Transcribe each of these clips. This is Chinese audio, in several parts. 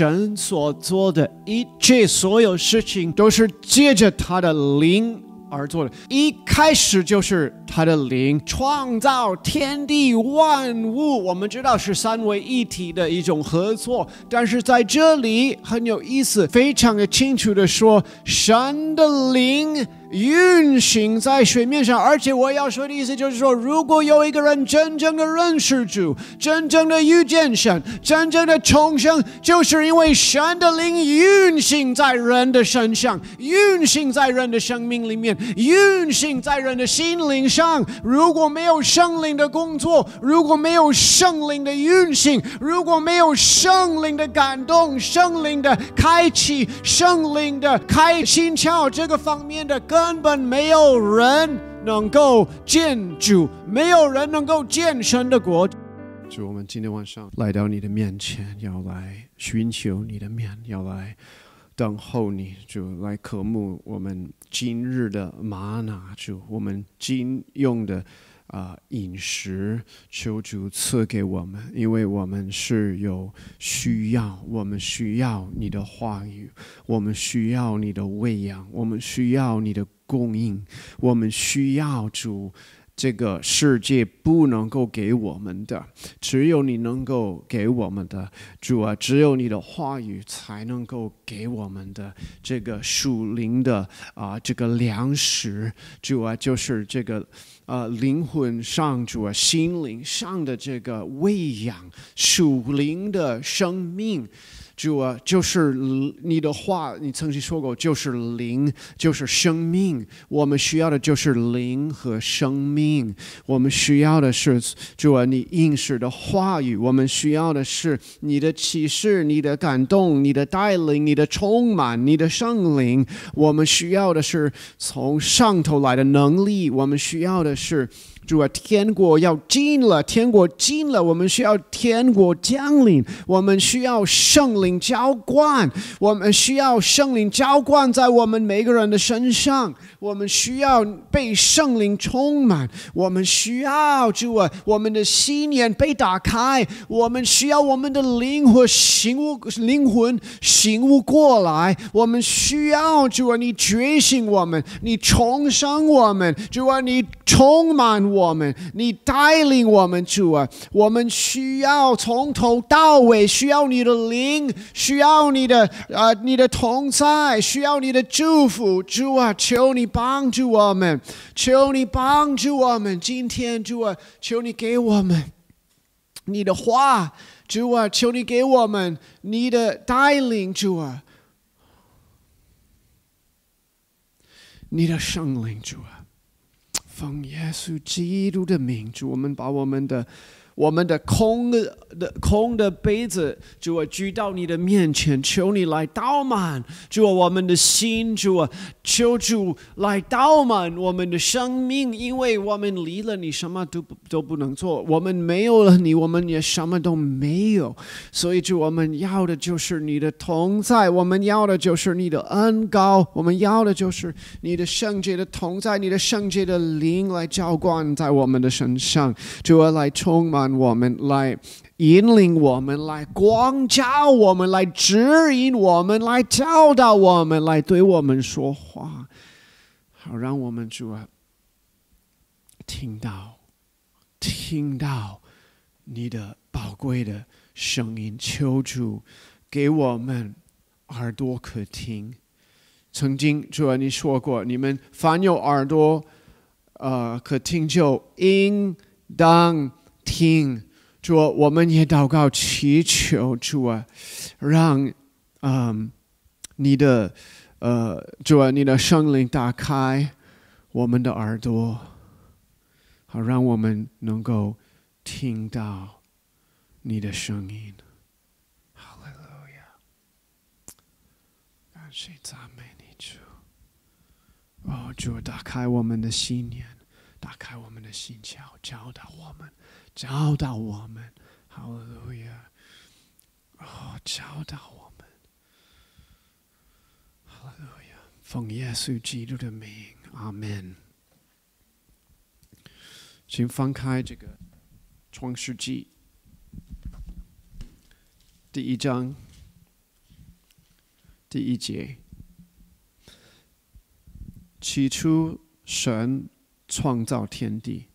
神所做的一切所有事情，都是借着他的灵而做的。一开始就是他的灵创造天地万物。我们知道是三位一体的一种合作，但是在这里很有意思，非常的清楚的说，神的灵。运行在水面上，而且我要说的意思就是说，如果有一个人真正的认识主，真正的遇见神，真正的重生，就是因为神的灵运行在人的身上，运行在人的生命里面，运行在人的心灵上。如果没有圣灵的工作，如果没有圣灵的运行，如果没有圣灵的感动，圣灵的开启，圣灵的开心窍这个方面的各。根本没有人能够见主，没有人能够见神的国。主，我们今天晚上来到你的面前，要来寻求你的面，要来等候你，就来渴慕我们今日的玛拿。主，我们今用的。啊，饮食，求主赐给我们，因为我们是有需要，我们需要你的话语，我们需要你的喂养，我们需要你的供应，我们需要主这个世界不能够给我们的，只有你能够给我们的主啊，只有你的话语才能够给我们的这个属灵的啊，这个粮食，主啊，就是这个。呃灵魂上主啊，心灵上的这个喂养属灵的生命。主啊，就是你的话，你曾经说过，就是灵，就是生命。我们需要的就是灵和生命。我们需要的是主啊，你应许的话语。我们需要的是你的启示，你的感动，你的带领，你的充满，你的圣灵。我们需要的是从上头来的能力。我们需要的是。主啊，天国要进了，天国进了，我们需要天国降临，我们需要圣灵浇灌，我们需要圣灵浇灌在我们每个人的身上，我们需要被圣灵充满，我们需要主啊，我们的心眼被打开，我们需要我们的灵魂醒悟，灵魂醒悟过来，我们需要主啊，你觉醒我们，你重生我们，主啊，你充满。我们，你带领我们，主啊！我们需要从头到尾，需要你的灵，需要你的呃，你的同在，需要你的祝福，主啊！求你帮助我们，求你帮助我们。今天，主啊！求你给我们你的话，主啊！求你给我们你的带领，主啊！你的圣灵，主啊！奉耶稣基督的名，主，我们把我们的。我们的空的空的杯子，主啊，举到你的面前，求你来倒满。主啊，我们的心，主啊，求主来倒满我们的生命，因为我们离了你，什么都都不能做。我们没有了你，我们也什么都没有。所以，主，我们要的就是你的同在，我们要的就是你的恩高，我们要的就是你的圣洁的同在，你的圣洁的灵来浇灌在我们的身上，主啊，来充满。我们来引领我们，来光照我们，来指引我们，来教导我们，来对我们说话。好，让我们主啊，听到，听到你的宝贵的声音。求主给我们耳朵可听。曾经主啊，你说过，你们凡有耳朵，呃，可听就应当。听，主，我们也祷告祈求主啊，让，嗯，你的，呃，主啊，你的圣灵打开我们的耳朵，好，让我们能够听到你的声音。h a l l 赞美你主。哦，主，打开我们的心眼，打开我们的心窍，教导我们。教导我们，哈利路亚！哦，教导我们，哈利路亚！奉耶稣基督的名，阿门。请翻开这个《创世纪》第一章第一节：起初，神创造天地。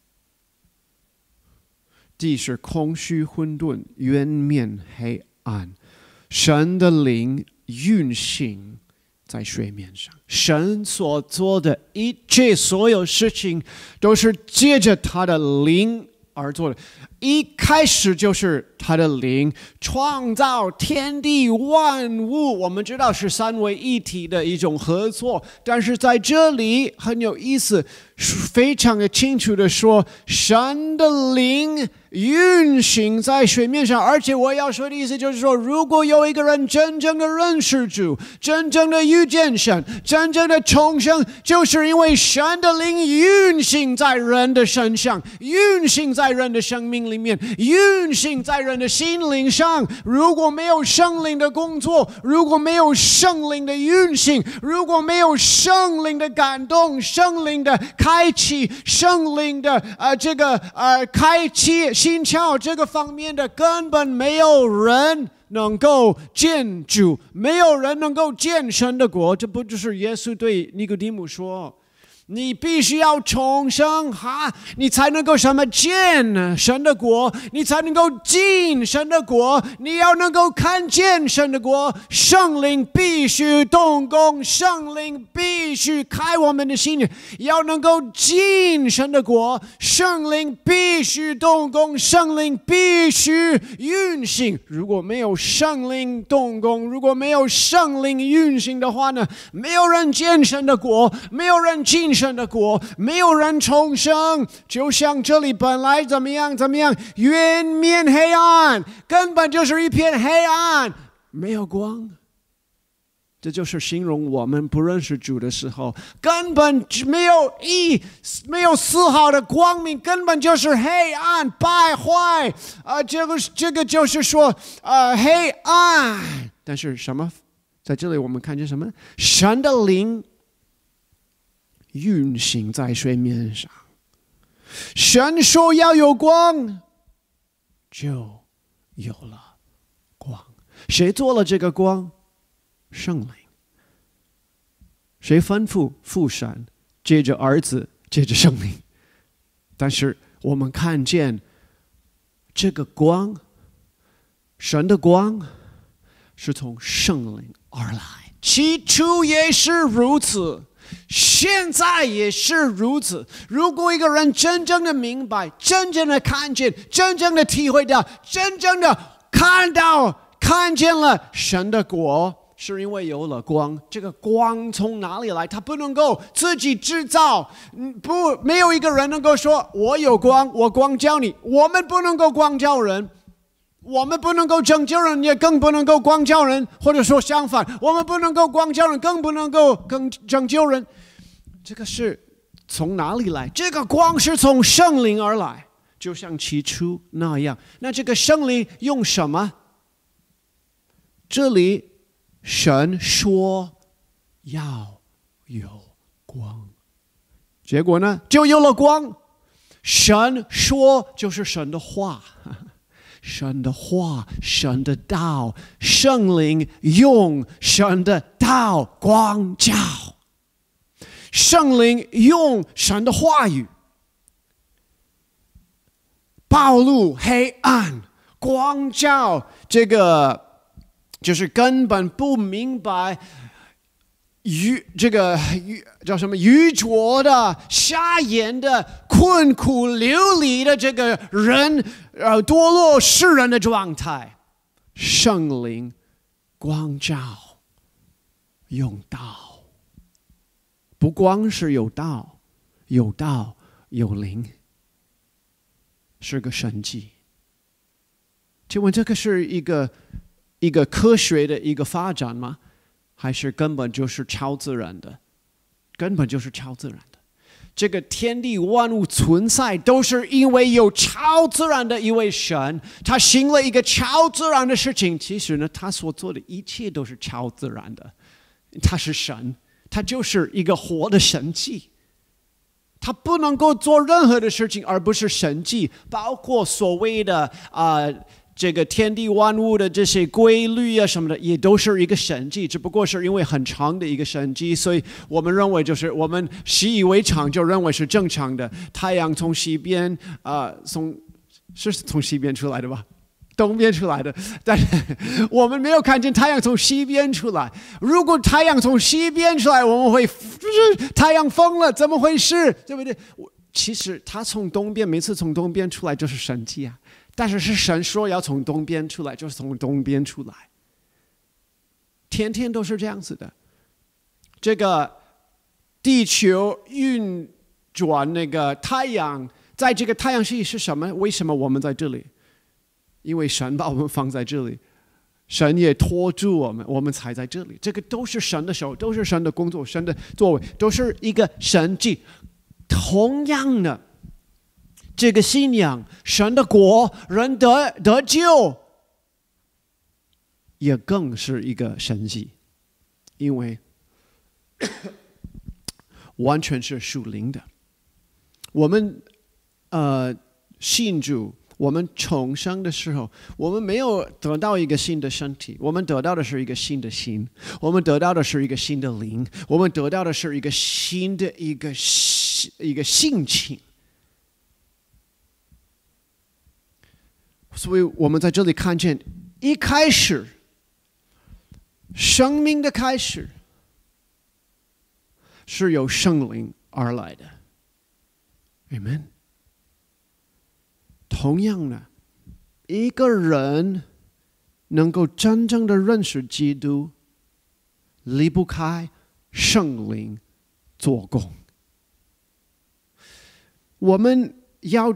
地是空虚、混沌、渊面、黑暗，神的灵运行在水面上。神所做的一切所有事情，都是借着他的灵而做的。一开始就是他的灵创造天地万物，我们知道是三位一体的一种合作。但是在这里很有意思，非常的清楚的说，神的灵运行在水面上。而且我要说的意思就是说，如果有一个人真正的认识主，真正的遇见神，真正的重生，就是因为神的灵运行在人的身上，运行在人的生命。里面运行在人的心灵上，如果没有圣灵的工作，如果没有圣灵的运行，如果没有圣灵的感动、圣灵的开启、圣灵的啊这个啊开启心窍这个方面的，根本没有人能够建主，没有人能够建神的国。这不就是耶稣对尼古丁姆说？你必须要重生哈，你才能够什么见神的果？你才能够进神的果？你要能够看见神的果，圣灵必须动工，圣灵必须开我们的心要能够进神的果，圣灵必须动工，圣灵必须运行。如果没有圣灵动工，如果没有圣灵运行的话呢？没有人见神的果，没有人进。神的国，没有人重生，就像这里本来怎么样怎么样，原面黑暗，根本就是一片黑暗，没有光。这就是形容我们不认识主的时候，根本没有一丝没有丝毫的光明，根本就是黑暗败坏。啊，这个这个就是说啊，黑暗。但是什么，在这里我们看见什么？神的灵。运行在水面上。神说要有光，就有了光。谁做了这个光？圣灵。谁吩咐父神借着儿子借着圣灵？但是我们看见这个光，神的光，是从圣灵而来。起初也是如此。现在也是如此。如果一个人真正的明白、真正的看见、真正的体会到、真正的看到、看见了神的果，是因为有了光。这个光从哪里来？他不能够自己制造。不，没有一个人能够说：“我有光，我光教你。”我们不能够光叫人。我们不能够拯救人，也更不能够光教人，或者说相反，我们不能够光教人，更不能够更拯救人。这个是从哪里来？这个光是从圣灵而来，就像起初那样。那这个圣灵用什么？这里神说要有光，结果呢，就有了光。神说就是神的话。神的话，神的道，圣灵用神的道光照，圣灵用神的话语暴露黑暗，光照这个就是根本不明白与这个与。叫什么愚拙的、瞎眼的、困苦流离的这个人，呃，堕落世人的状态，圣灵光照，用道，不光是有道，有道有灵，是个神迹。请问这个是一个一个科学的一个发展吗？还是根本就是超自然的？根本就是超自然的，这个天地万物存在都是因为有超自然的一位神，他行了一个超自然的事情。其实呢，他所做的一切都是超自然的，他是神，他就是一个活的神迹，他不能够做任何的事情，而不是神迹，包括所谓的啊。这个天地万物的这些规律啊什么的，也都是一个神迹，只不过是因为很长的一个神迹，所以我们认为就是我们习以为常，就认为是正常的。太阳从西边啊，从，是从西边出来的吧？东边出来的，但是我们没有看见太阳从西边出来。如果太阳从西边出来，我们会，就是太阳疯了，怎么回事？对不对？我其实它从东边，每次从东边出来就是神迹啊。但是是神说要从东边出来，就是从东边出来。天天都是这样子的。这个地球运转，那个太阳在这个太阳系是什么？为什么我们在这里？因为神把我们放在这里，神也托住我们，我们才在这里。这个都是神的手，都是神的工作，神的作为，都是一个神迹。同样的。这个信仰神的果，人得得救，也更是一个神迹，因为 完全是属灵的。我们呃，信主，我们重生的时候，我们没有得到一个新的身体，我们得到的是一个新的心，我们得到的是一个新的灵，我们得到的是一个新的一个一个性情。所以我们在这里看见，一开始生命的开始是由圣灵而来的，Amen。同样的，一个人能够真正的认识基督，离不开圣灵做工。我们要。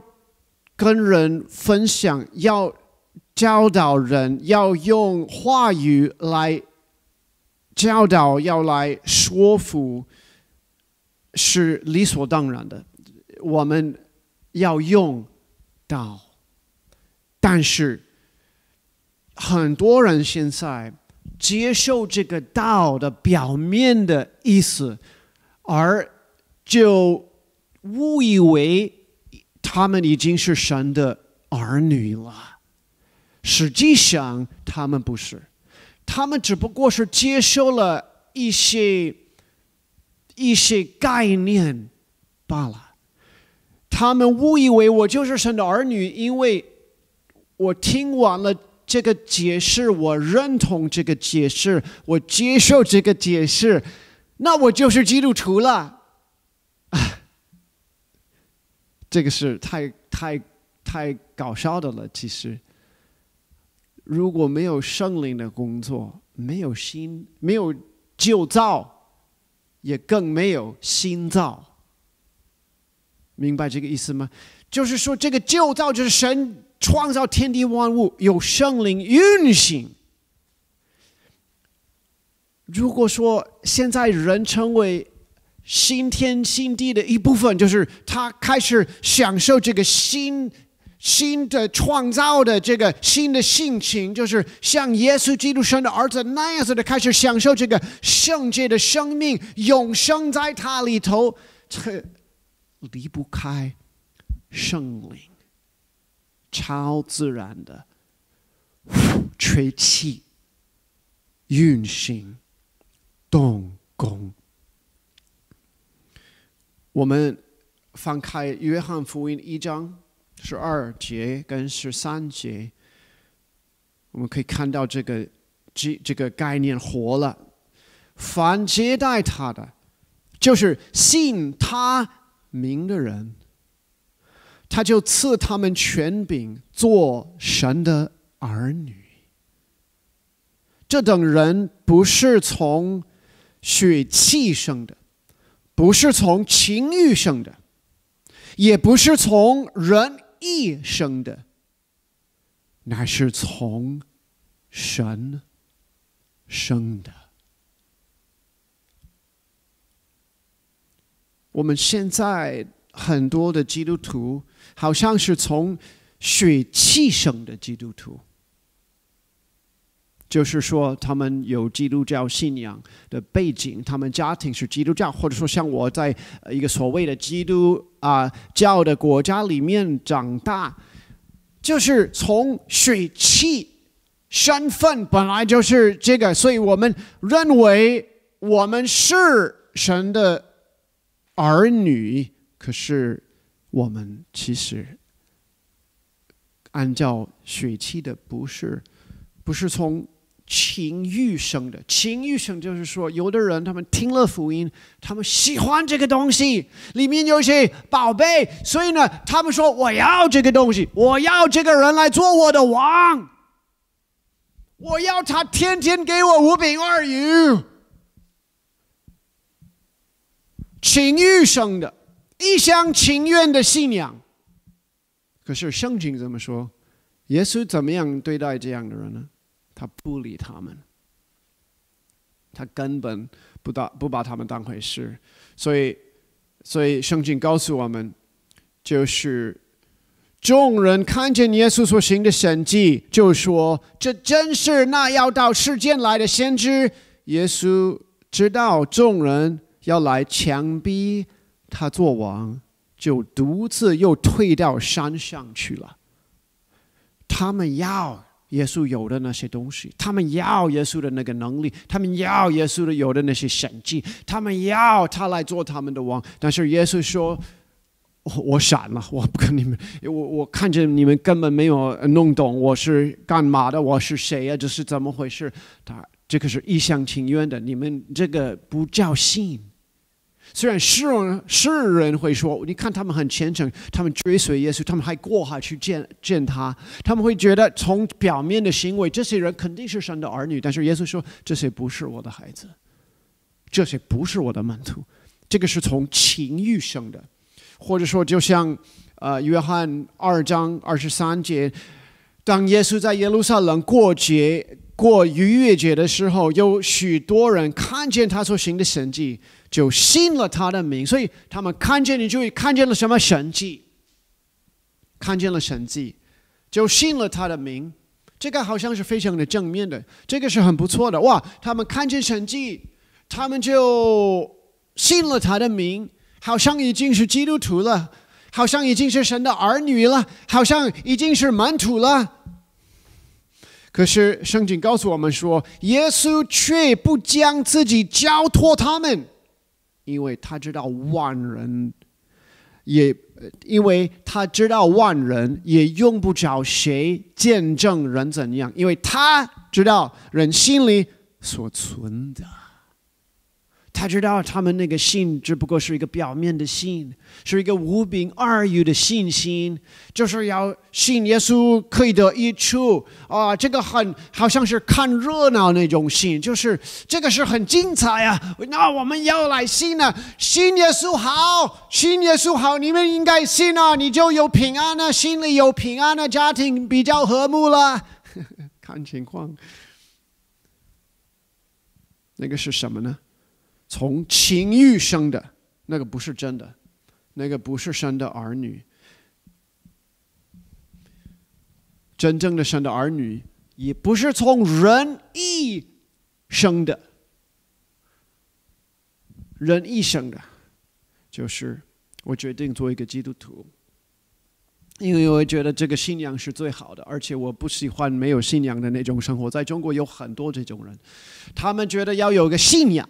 跟人分享，要教导人，要用话语来教导，要来说服，是理所当然的。我们要用道，但是很多人现在接受这个道的表面的意思，而就误以为。他们已经是神的儿女了，实际上他们不是，他们只不过是接受了一些一些概念罢了。他们误以为我就是神的儿女，因为我听完了这个解释，我认同这个解释，我接受这个解释，那我就是基督徒了。这个是太太太搞笑的了。其实，如果没有圣灵的工作，没有新，没有旧造，也更没有新造。明白这个意思吗？就是说，这个旧造就是神创造天地万物，有圣灵运行。如果说现在人称为……新天新地的一部分，就是他开始享受这个新新的创造的这个新的性情，就是像耶稣基督生的儿子那样子的，开始享受这个圣洁的生命，永生在他里头，这离不开圣灵超自然的吹气运行动工。我们翻开《约翰福音》一章十二节跟十三节，我们可以看到这个这这个概念活了。凡接待他的，就是信他名的人，他就赐他们权柄做神的儿女。这等人不是从血气生的。不是从情欲生的，也不是从人义生的，乃是从神生的。我们现在很多的基督徒，好像是从血气生的基督徒。就是说，他们有基督教信仰的背景，他们家庭是基督教，或者说像我在一个所谓的基督啊教的国家里面长大，就是从水气身份本来就是这个，所以我们认为我们是神的儿女，可是我们其实按照水气的，不是不是从。情欲生的情欲生，就是说，有的人他们听了福音，他们喜欢这个东西，里面有些宝贝，所以呢，他们说我要这个东西，我要这个人来做我的王，我要他天天给我五饼二鱼。情欲生的一厢情愿的信仰，可是圣经怎么说？耶稣怎么样对待这样的人呢？他不理他们，他根本不当不把他们当回事，所以，所以圣经告诉我们，就是众人看见耶稣所行的神迹，就说这真是那要到世间来的先知。耶稣知道众人要来强逼他做王，就独自又退到山上去了。他们要。耶稣有的那些东西，他们要耶稣的那个能力，他们要耶稣的有的那些神迹，他们要他来做他们的王。但是耶稣说：“我我闪了，我不跟你们，我我看着你们根本没有弄懂我是干嘛的，我是谁呀？这是怎么回事？他这个是一厢情愿的，你们这个不叫信。”虽然世世人会说，你看他们很虔诚，他们追随耶稣，他们还过海去见见他，他们会觉得从表面的行为，这些人肯定是神的儿女。但是耶稣说，这些不是我的孩子，这些不是我的门徒，这个是从情欲生的，或者说，就像呃，约翰二章二十三节。当耶稣在耶路撒冷过节、过逾越节的时候，有许多人看见他所行的神迹，就信了他的名。所以他们看见你就会看见了什么神迹，看见了神迹，就信了他的名。这个好像是非常的正面的，这个是很不错的哇！他们看见神迹，他们就信了他的名，好像已经是基督徒了，好像已经是神的儿女了，好像已经是门徒了。可是圣经告诉我们说，耶稣却不将自己交托他们，因为他知道万人也，因为他知道万人也用不着谁见证人怎样，因为他知道人心里所存的。他知道他们那个信，只不过是一个表面的信，是一个无病二语的信心，就是要信耶稣可以得一出。啊！这个很好像是看热闹那种信，就是这个是很精彩啊！那我们要来信了，信耶稣好，信耶稣好，你们应该信了，你就有平安了，心里有平安了，家庭比较和睦了。看情况，那个是什么呢？从情欲生的那个不是真的，那个不是神的儿女。真正的神的儿女，也不是从人一生的，人一生的，就是我决定做一个基督徒，因为我觉得这个信仰是最好的，而且我不喜欢没有信仰的那种生活。在中国有很多这种人，他们觉得要有个信仰。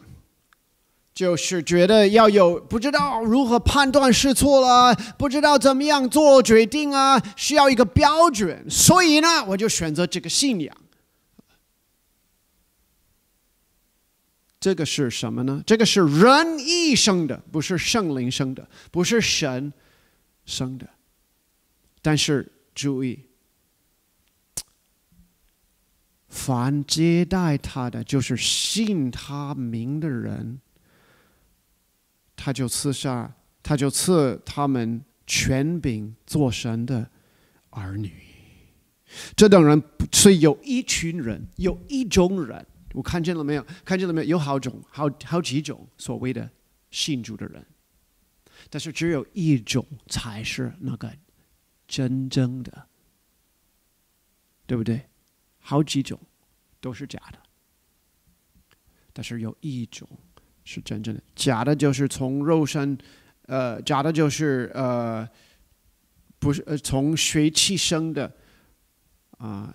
就是觉得要有不知道如何判断是错了，不知道怎么样做决定啊，需要一个标准。所以呢，我就选择这个信仰。这个是什么呢？这个是人一生的，不是圣灵生的，不是神生的。但是注意，凡接待他的，就是信他名的人。他就刺杀，他就赐他们权柄做神的儿女。这等人是有一群人，有一种人，我看见了没有？看见了没有？有好种，好好几种所谓的信主的人，但是只有一种才是那个真正的，对不对？好几种都是假的，但是有一种。是真正的，假的就是从肉身，呃，假的就是呃，不是呃，从水气生的，啊，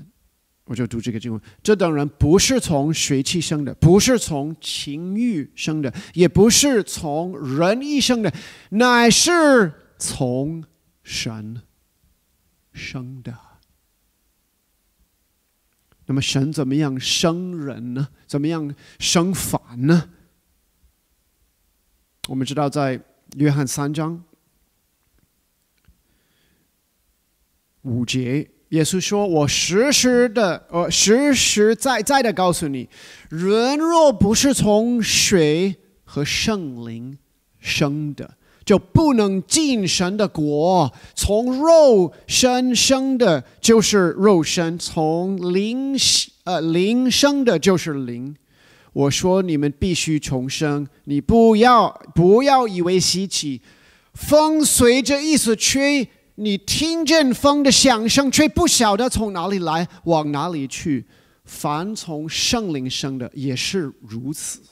我就读这个经文。这等人不是从水气生的，不是从情欲生的，也不是从人意生的，乃是从神生的。那么神怎么样生人呢？怎么样生凡呢？我们知道，在约翰三章五节，耶稣说：“我实实的，呃，实实在在的告诉你，人若不是从水和圣灵生的，就不能进神的国。从肉身生的就是肉身，从灵呃灵生的就是灵。”我说：“你们必须重生，你不要不要以为稀奇。风随着意思吹，你听见风的响声，却不晓得从哪里来，往哪里去。凡从圣灵生的也是如此。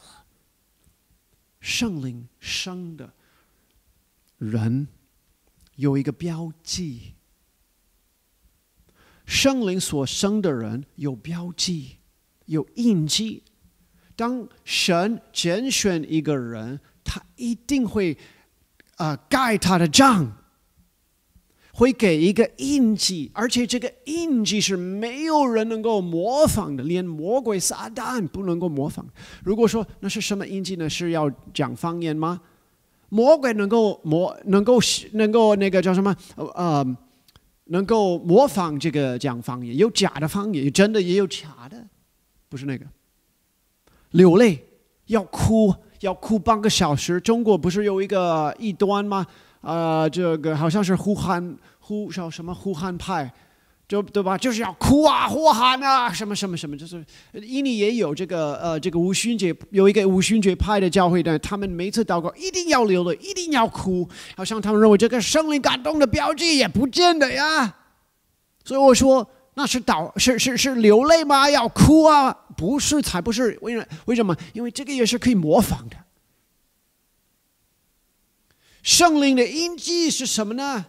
圣灵生的人有一个标记。圣灵所生的人有标记，有印记。”当神拣选一个人，他一定会啊盖他的章，会给一个印记，而且这个印记是没有人能够模仿的，连魔鬼撒旦不能够模仿。如果说那是什么印记呢？是要讲方言吗？魔鬼能够模，能够能够那个叫什么？呃，能够模仿这个讲方言，有假的方言，真的也有假的，不是那个。流泪，要哭，要哭半个小时。中国不是有一个异端吗？啊，这个好像是呼喊，呼叫什么呼喊派，就对吧？就是要哭啊，呼喊啊，什么什么什么，就是印尼也有这个呃这个无旬节有一个无旬节派的教会的，他们每次祷告一定要流泪，一定要哭，好像他们认为这个生灵感动的标记也不见得呀。所以我说那是祷是是是流泪吗？要哭啊。不是，才不是，为什为什么？因为这个也是可以模仿的。圣灵的印记是什么呢？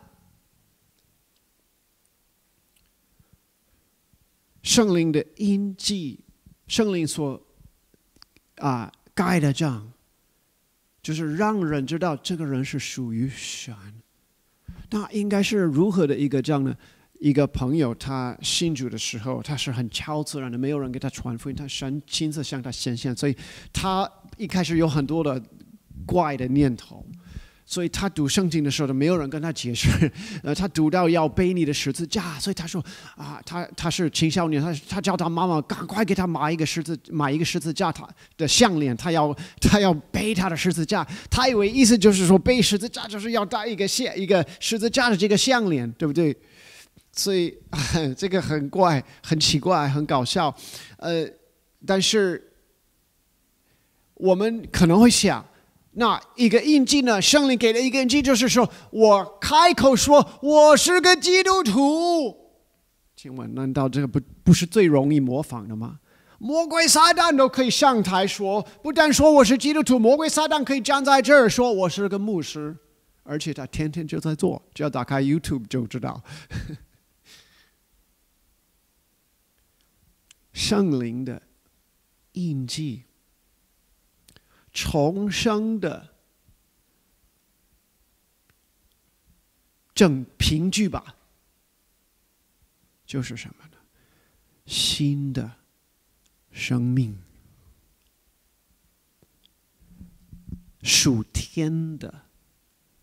圣灵的印记，圣灵所啊盖的章，就是让人知道这个人是属于神。那应该是如何的一个章呢？一个朋友他信主的时候，他是很超自然的，没有人给他传福音，他神亲自向他显现，所以他一开始有很多的怪的念头，所以他读圣经的时候就没有人跟他解释。呃，他读到要背你的十字架，所以他说啊，他他是青少年，他他叫他妈妈赶快给他买一个十字买一个十字架他的项链，他要他要背他的十字架，他以为意思就是说背十字架就是要带一个线一个十字架的这个项链，对不对？所以这个很怪、很奇怪、很搞笑，呃，但是我们可能会想，那一个印记呢？圣灵给了一个印记，就是说我开口说，我是个基督徒。请问，难道这个不不是最容易模仿的吗？魔鬼撒旦都可以上台说，不但说我是基督徒，魔鬼撒旦可以站在这儿说我是个牧师，而且他天天就在做，只要打开 YouTube 就知道。圣灵的印记，重生的正凭据吧，就是什么呢？新的生命，属天的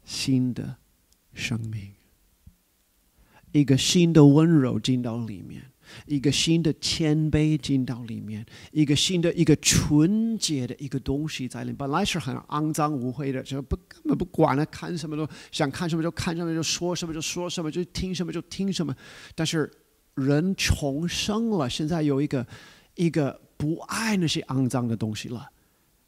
新的生命，一个新的温柔进到里面。一个新的谦卑进到里面，一个新的一个纯洁的一个东西在里面，本来是很肮脏污秽的，就不根本不管了，看什么都想看什么就看什么，就说什么就说什么，就听什么就听什么。但是人重生了，现在有一个一个不爱那些肮脏的东西了，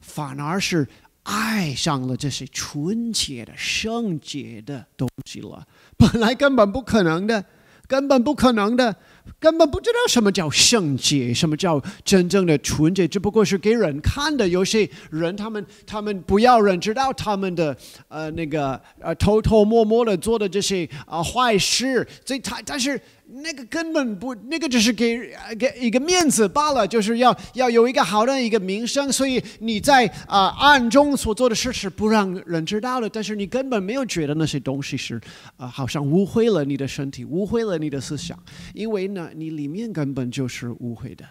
反而是爱上了这些纯洁的圣洁的东西了。本来根本不可能的。根本不可能的，根本不知道什么叫圣洁，什么叫真正的纯洁，只不过是给人看的。有些人他们他们不要人知道他们的呃那个呃偷偷摸摸的做的这些啊坏事，这他但是。那个根本不，那个只是给给一个面子罢了，就是要要有一个好的一个名声。所以你在啊暗中所做的事是不让人知道的，但是你根本没有觉得那些东西是啊好像污秽了你的身体，污秽了你的思想，因为呢你里面根本就是污秽的，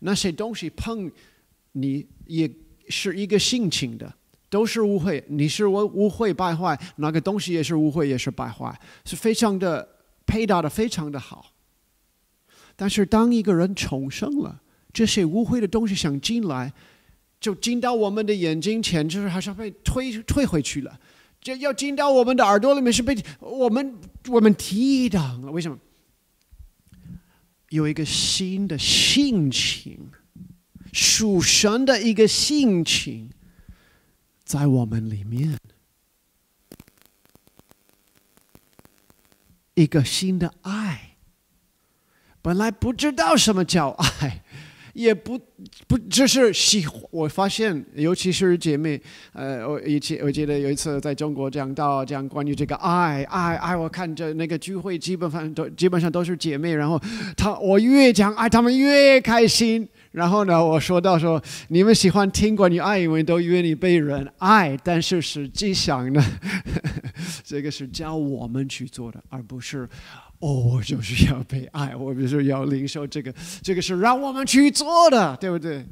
那些东西碰你也是一个性情的，都是污秽。你是我污秽败坏，那个东西也是污秽，也是败坏，是非常的。配搭的非常的好，但是当一个人重生了，这些污秽的东西想进来，就进到我们的眼睛前，就是好像被推退回去了；，这要进到我们的耳朵里面，是被我们我们抵挡了。为什么？有一个新的性情，属神的一个性情，在我们里面。一个新的爱。本来不知道什么叫爱，也不不只是喜。我发现，尤其是姐妹，呃，我以前我记得有一次在中国讲到讲关于这个爱爱爱，我看着那个聚会基本上都基本上都是姐妹，然后她我越讲爱，她们越开心。然后呢，我说到说你们喜欢听关于爱，因为都愿意被人爱，但是实际上呢。这个是教我们去做的，而不是，哦，我就是要被爱，我就是要领受这个，这个是让我们去做的，对不对？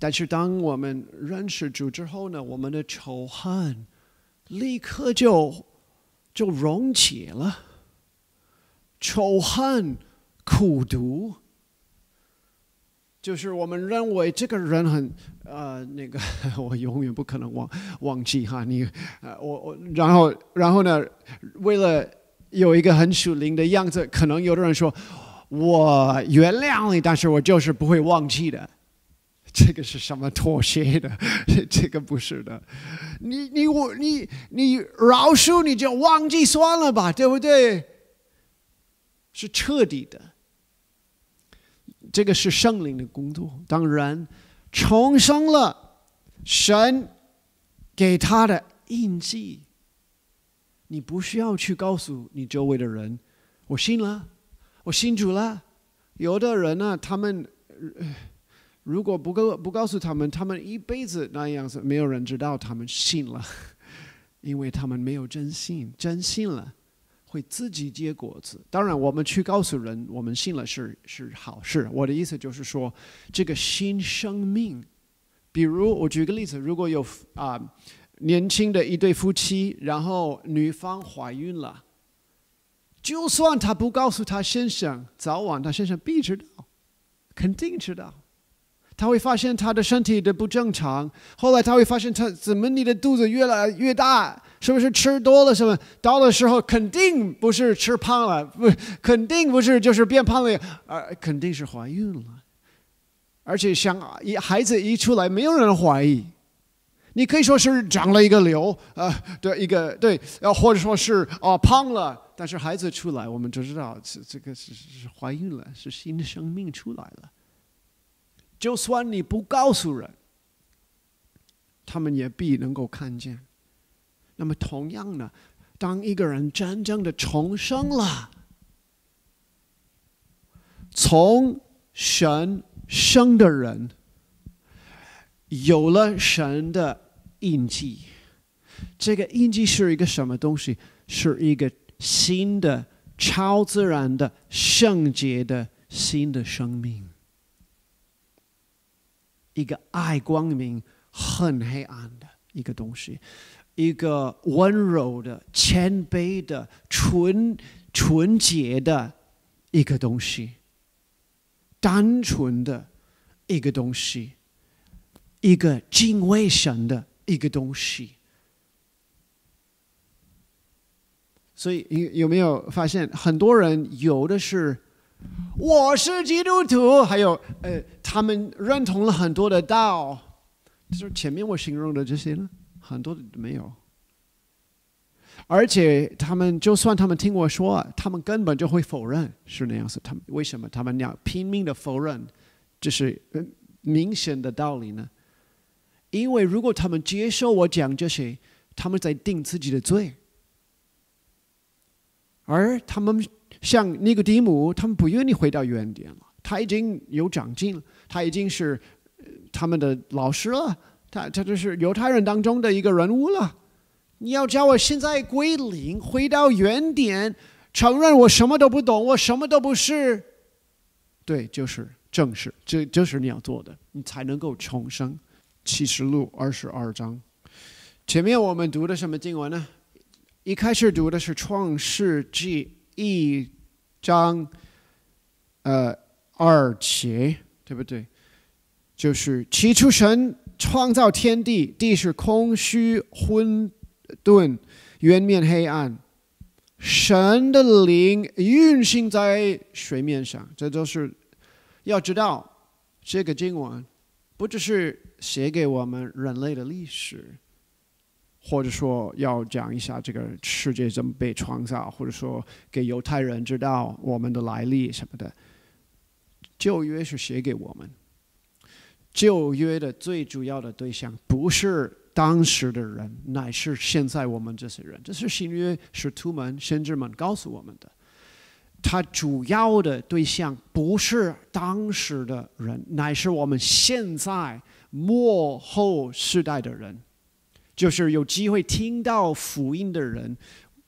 但是当我们认识主之后呢，我们的仇恨立刻就就溶解了，仇恨、苦毒，就是我们认为这个人很。呃，那个 我永远不可能忘忘记哈，你呃，我我然后然后呢，为了有一个很属灵的样子，可能有的人说，我原谅你，但是我就是不会忘记的。这个是什么妥协的？这个不是的。你你我你你饶恕你就忘记算了吧，对不对？是彻底的。这个是圣灵的工作，当然。重生了，神给他的印记。你不需要去告诉你周围的人，我信了，我信主了。有的人呢，他们如果不告不告诉他们，他们一辈子那样子，没有人知道他们信了，因为他们没有真信，真信了。会自己结果子，当然我们去告诉人，我们信了是是好事。我的意思就是说，这个新生命，比如我举个例子，如果有啊年轻的一对夫妻，然后女方怀孕了，就算他不告诉他先生，早晚他先生必知道，肯定知道，他会发现他的身体的不正常，后来他会发现他怎么你的肚子越来越大。是不是吃多了？什么？到的时候肯定不是吃胖了，不，肯定不是，就是变胖了。啊，肯定是怀孕了。而且，像一孩子一出来，没有人怀疑。你可以说是长了一个瘤，啊，对一个对，呃，或者说是啊胖了。但是孩子出来，我们就知道这这个是是怀孕了，是新的生命出来了。就算你不告诉人，他们也必能够看见。那么同样呢，当一个人真正的重生了，从神生的人，有了神的印记，这个印记是一个什么东西？是一个新的、超自然的、圣洁的、新的生命，一个爱光明、恨黑暗的一个东西。一个温柔的、谦卑的、纯纯洁的，一个东西，单纯的一个东西，一个敬畏神的一个东西。所以，有有没有发现，很多人有的是“我是基督徒”，还有呃，他们认同了很多的道，就是前面我形容的这些呢？很多的没有，而且他们就算他们听我说，他们根本就会否认是那样子。他们为什么他们要拼命的否认？这是明显的道理呢？因为如果他们接受我讲这些，他们在定自己的罪。而他们像尼古丁姆，他们不愿意回到原点了。他已经有长进了，他已经是他们的老师了。他他就是犹太人当中的一个人物了。你要叫我现在归零，回到原点，承认我什么都不懂，我什么都不是。对，就是正是这，就是你要做的，你才能够重生。启示录二十二章前面我们读的什么经文呢？一开始读的是创世纪一章，呃，而且对不对？就是起初神。创造天地，地是空虚混沌、渊面黑暗，神的灵运行在水面上。这就是要知道，这个经文不只是写给我们人类的历史，或者说要讲一下这个世界怎么被创造，或者说给犹太人知道我们的来历什么的。旧约是写给我们。旧约的最主要的对象不是当时的人，乃是现在我们这些人。这是新约是徒门先知们告诉我们的，他主要的对象不是当时的人，乃是我们现在末后世代的人，就是有机会听到福音的人。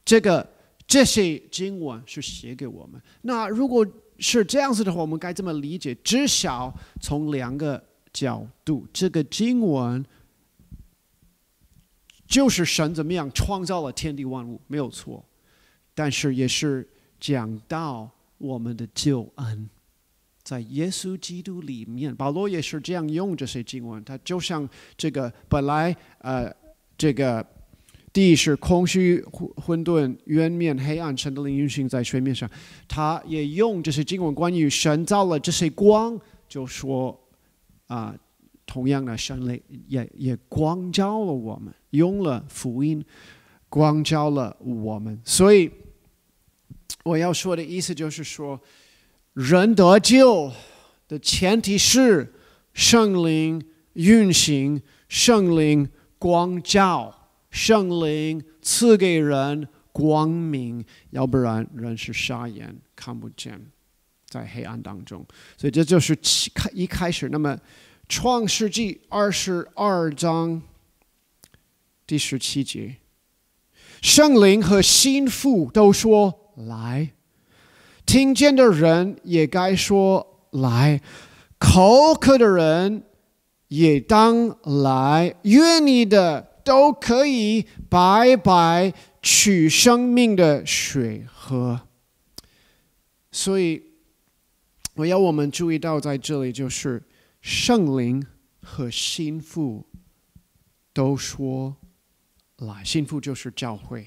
这个这些经文是写给我们。那如果是这样子的话，我们该怎么理解？至少从两个。角度，这个经文就是神怎么样创造了天地万物，没有错。但是也是讲到我们的救恩，在耶稣基督里面，保罗也是这样用这些经文。他就像这个本来呃，这个地是空虚混混沌渊面黑暗，神的灵运行在水面上，他也用这些经文关于神造了这些光，就说。啊，同样的圣灵也也光照了我们，用了福音光照了我们，所以我要说的意思就是说，人得救的前提是圣灵运行，圣灵光照，圣灵赐给人光明，要不然人是瞎眼看不见。在黑暗当中，所以这就是起开一开始。那么，《创世纪》二十二章第十七节，圣灵和心腹都说：“来！”听见的人也该说：“来！”口渴的人也当来，愿你的都可以白白取生命的水喝。所以。我要我们注意到，在这里就是圣灵和心腹都说来，心腹就是教会，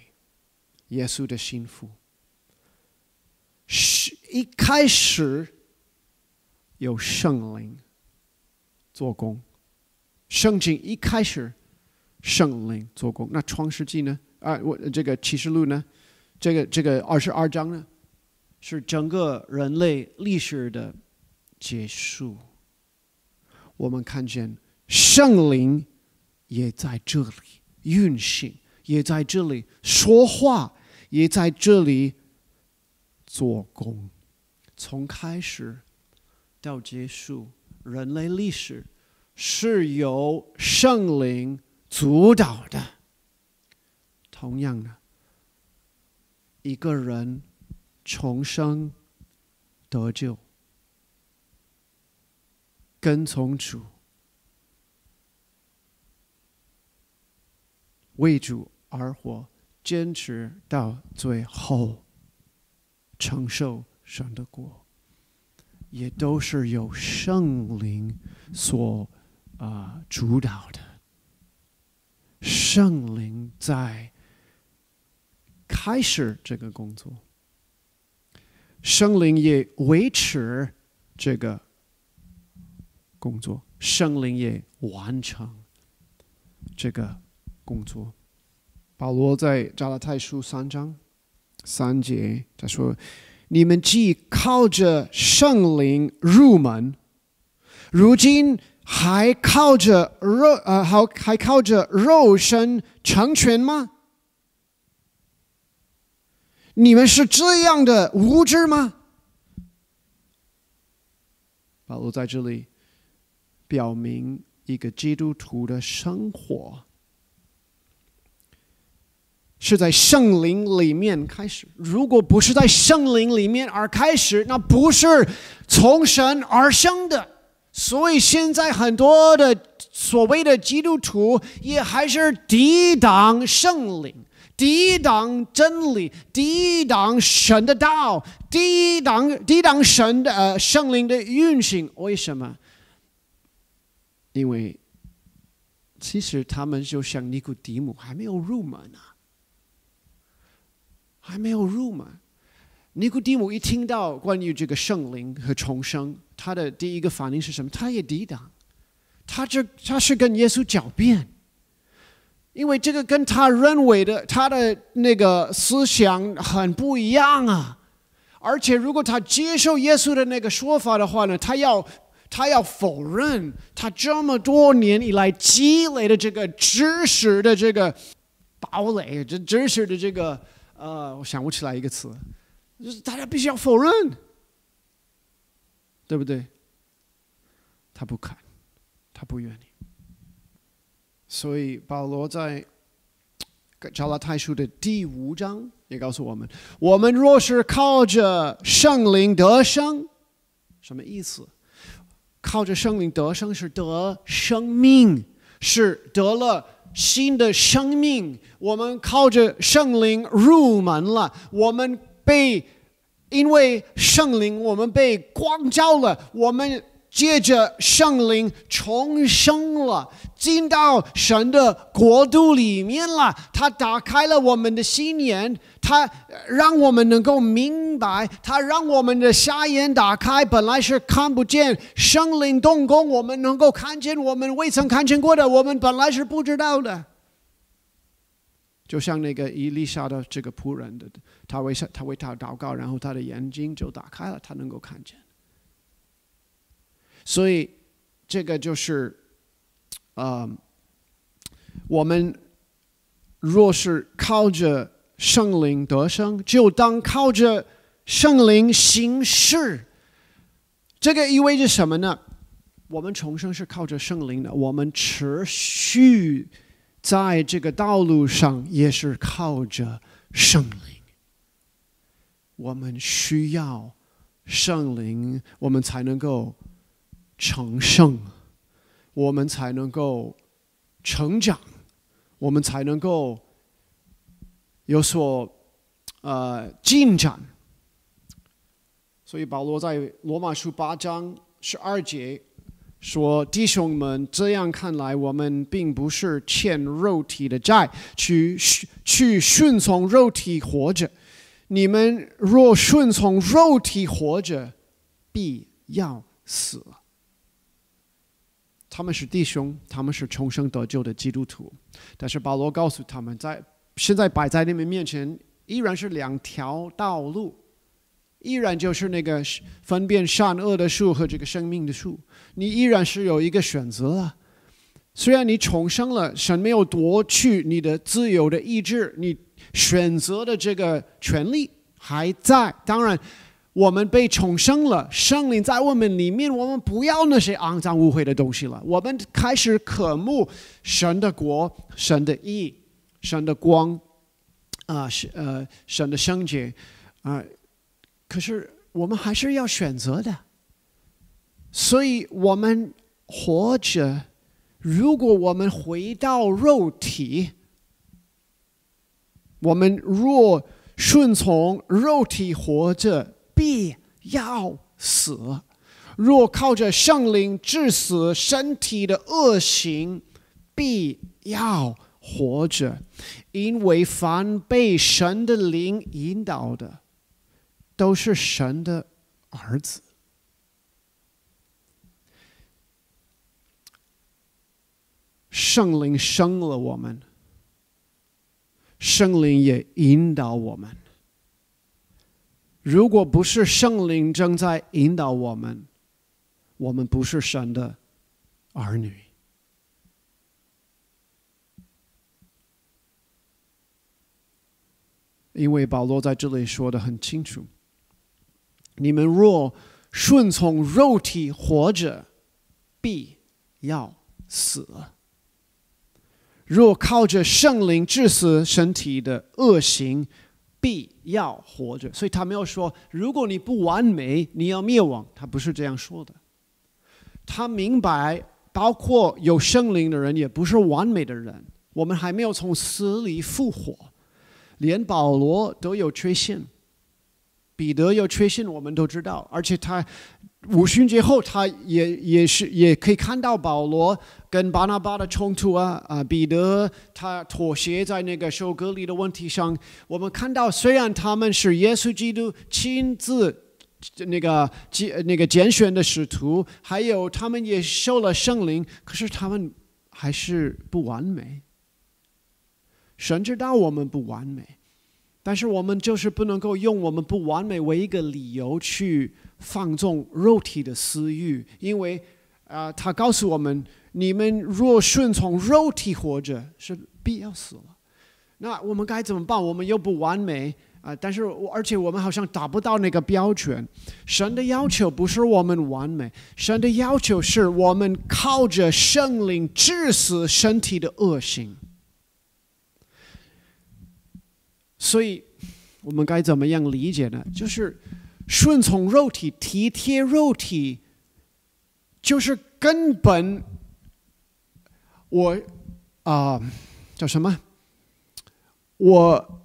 耶稣的心腹。是一开始有圣灵做工，圣经一开始圣灵做工，那创世纪呢？啊，我这个启示录呢？这个这个二十二章呢？是整个人类历史的结束。我们看见圣灵也在这里运行，也在这里说话，也在这里做工。从开始到结束，人类历史是由圣灵主导的。同样的，一个人。重生，得救，跟从主，为主而活，坚持到最后，承受神的果，也都是有圣灵所啊主导的，圣灵在开始这个工作。圣灵也维持这个工作，圣灵也完成这个工作。保罗在加拉太书三章三节他说：“你们既靠着圣灵入门，如今还靠着肉呃还还靠着肉身成全吗？”你们是这样的无知吗？保罗在这里表明，一个基督徒的生活是在圣灵里面开始。如果不是在圣灵里面而开始，那不是从神而生的。所以现在很多的所谓的基督徒，也还是抵挡圣灵。抵挡真理，抵挡神的道，抵挡抵挡神的呃圣灵的运行，为什么？因为其实他们就像尼古迪姆，还没有入门啊，还没有入门。尼古迪姆一听到关于这个圣灵和重生，他的第一个反应是什么？他也抵挡，他这他是跟耶稣狡辩。因为这个跟他认为的他的那个思想很不一样啊，而且如果他接受耶稣的那个说法的话呢，他要他要否认他这么多年以来积累的这个知识的这个堡垒，这知识的这个呃，我想不起来一个词，就是大家必须要否认，对不对？他不肯，他不愿意。所以，保罗在《加拉太书》的第五章也告诉我们：，我们若是靠着圣灵得生，什么意思？靠着圣灵得生是得生命，是得了新的生命。我们靠着圣灵入门了，我们被因为圣灵，我们被光照了，我们。借着圣灵重生了，进到神的国度里面了。他打开了我们的心眼，他让我们能够明白，他让我们的瞎眼打开。本来是看不见圣灵动工，我们能够看见我们未曾看见过的，我们本来是不知道的。就像那个伊丽莎的这个仆人的，他为他为他祷告，然后他的眼睛就打开了，他能够看见。所以，这个就是，呃，我们若是靠着圣灵得生，就当靠着圣灵行事。这个意味着什么呢？我们重生是靠着圣灵的，我们持续在这个道路上也是靠着圣灵。我们需要圣灵，我们才能够。成圣，我们才能够成长，我们才能够有所呃进展。所以保罗在罗马书八章十二节说：“弟兄们，这样看来，我们并不是欠肉体的债，去去顺从肉体活着。你们若顺从肉体活着，必要死。”他们是弟兄，他们是重生得救的基督徒，但是保罗告诉他们，在现在摆在你们面前依然是两条道路，依然就是那个分辨善恶的树和这个生命的树，你依然是有一个选择啊。虽然你重生了，神没有夺去你的自由的意志，你选择的这个权利还在。当然。我们被重生了，圣灵在我们里面，我们不要那些肮脏污秽的东西了。我们开始渴慕神的国、神的义、神的光，啊，是，呃，神的圣洁，啊。可是我们还是要选择的，所以我们活着，如果我们回到肉体，我们若顺从肉体活着。必要死，若靠着圣灵致死身体的恶行，必要活着，因为凡被神的灵引导的，都是神的儿子。圣灵生了我们，圣灵也引导我们。如果不是圣灵正在引导我们，我们不是神的儿女。因为保罗在这里说的很清楚：你们若顺从肉体活着，必要死；若靠着圣灵致死身体的恶行。必要活着，所以他没有说：“如果你不完美，你要灭亡。”他不是这样说的。他明白，包括有圣灵的人也不是完美的人。我们还没有从死里复活，连保罗都有缺陷，彼得有缺陷，我们都知道，而且他。五旬节后，他也也是也可以看到保罗跟巴拿巴的冲突啊啊！彼得他妥协在那个受隔离的问题上。我们看到，虽然他们是耶稣基督亲自那个拣那个拣选的使徒，还有他们也受了圣灵，可是他们还是不完美。神知道我们不完美，但是我们就是不能够用我们不完美为一个理由去。放纵肉体的私欲，因为啊，他告诉我们：你们若顺从肉体活着，是必要死了。那我们该怎么办？我们又不完美啊！但是，而且我们好像达不到那个标准。神的要求不是我们完美，神的要求是我们靠着圣灵致死身体的恶行。所以，我们该怎么样理解呢？就是。顺从肉体，体贴肉体，就是根本。我啊，叫什么？我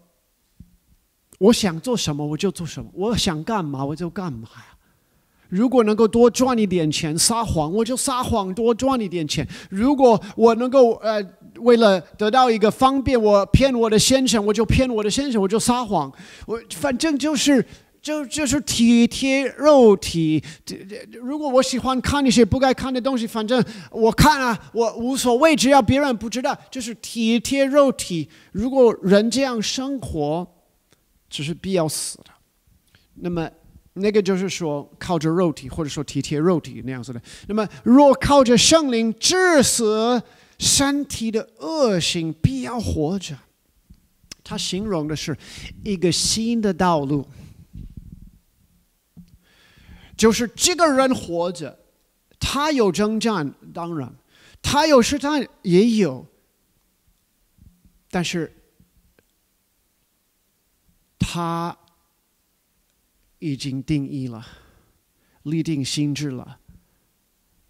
我想做什么我就做什么，我想干嘛我就干嘛。呀。如果能够多赚一点钱，撒谎我就撒谎多赚一点钱。如果我能够呃，为了得到一个方便，我骗我的先生，我就骗我的先生，我就撒谎。我反正就是。就就是体贴肉体，这这，如果我喜欢看一些不该看的东西，反正我看啊，我无所谓，只要别人不知道。就是体贴肉体，如果人这样生活，只是必要死的，那么那个就是说靠着肉体，或者说体贴肉体那样子的。那么若靠着圣灵，致死身体的恶性必要活着，他形容的是一个新的道路。就是这个人活着，他有征战，当然，他有试探，也有。但是，他已经定义了，立定心智了。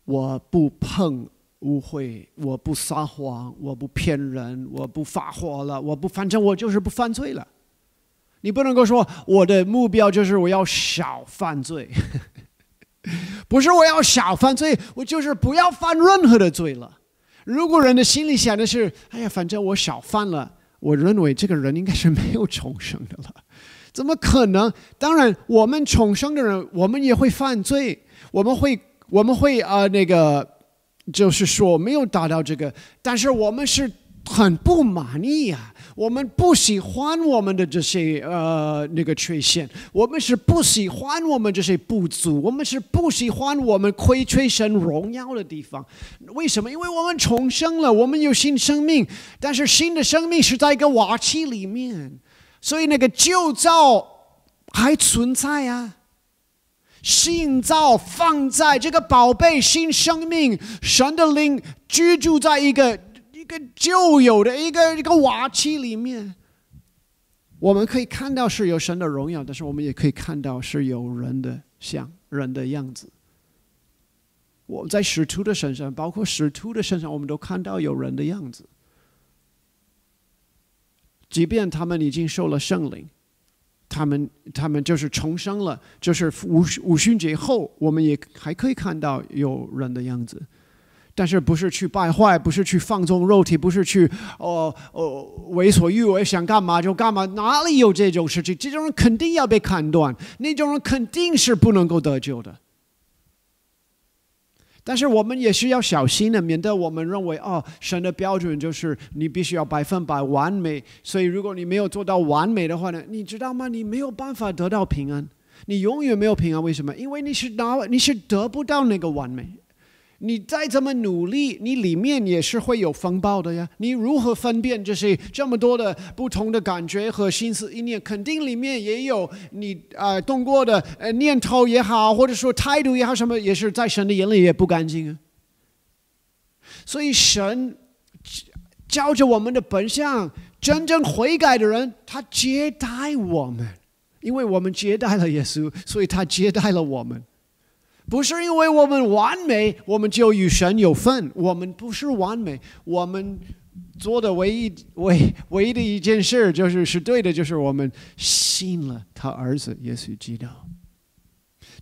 我不碰污秽，我不撒谎，我不骗人，我不发火了，我不，反正我就是不犯罪了。你不能够说我的目标就是我要少犯罪。不是我要少犯罪，我就是不要犯任何的罪了。如果人的心里想的是，哎呀，反正我少犯了，我认为这个人应该是没有重生的了，怎么可能？当然，我们重生的人，我们也会犯罪，我们会，我们会啊，那个，就是说没有达到这个，但是我们是很不满意呀。我们不喜欢我们的这些呃那个缺陷，我们是不喜欢我们这些不足，我们是不喜欢我们亏缺神荣耀的地方。为什么？因为我们重生了，我们有新生命，但是新的生命是在一个瓦器里面，所以那个旧造还存在啊。新造放在这个宝贝新生命，神的灵居住在一个。一个旧有的一个一个瓦器里面，我们可以看到是有神的荣耀，但是我们也可以看到是有人的像人的样子。我们在使徒的身上，包括使徒的身上，我们都看到有人的样子。即便他们已经受了圣灵，他们他们就是重生了，就是五五旬节后，我们也还可以看到有人的样子。但是不是去败坏，不是去放纵肉体，不是去哦哦为所欲为，想干嘛就干嘛，哪里有这种事情？这种人肯定要被砍断，那种人肯定是不能够得救的。但是我们也是要小心的，免得我们认为哦，神的标准就是你必须要百分百完美。所以如果你没有做到完美的话呢，你知道吗？你没有办法得到平安，你永远没有平安。为什么？因为你是拿你是得不到那个完美。你再怎么努力，你里面也是会有风暴的呀。你如何分辨这些这么多的不同的感觉和心思意念？肯定里面也有你啊动过的呃念头也好，或者说态度也好，什么也是在神的眼里也不干净啊。所以神教教着我们的本相，真正悔改的人，他接待我们，因为我们接待了耶稣，所以他接待了我们。不是因为我们完美，我们就与神有份。我们不是完美，我们做的唯一、唯唯一的一件事，就是是对的，就是我们信了他儿子耶稣基督。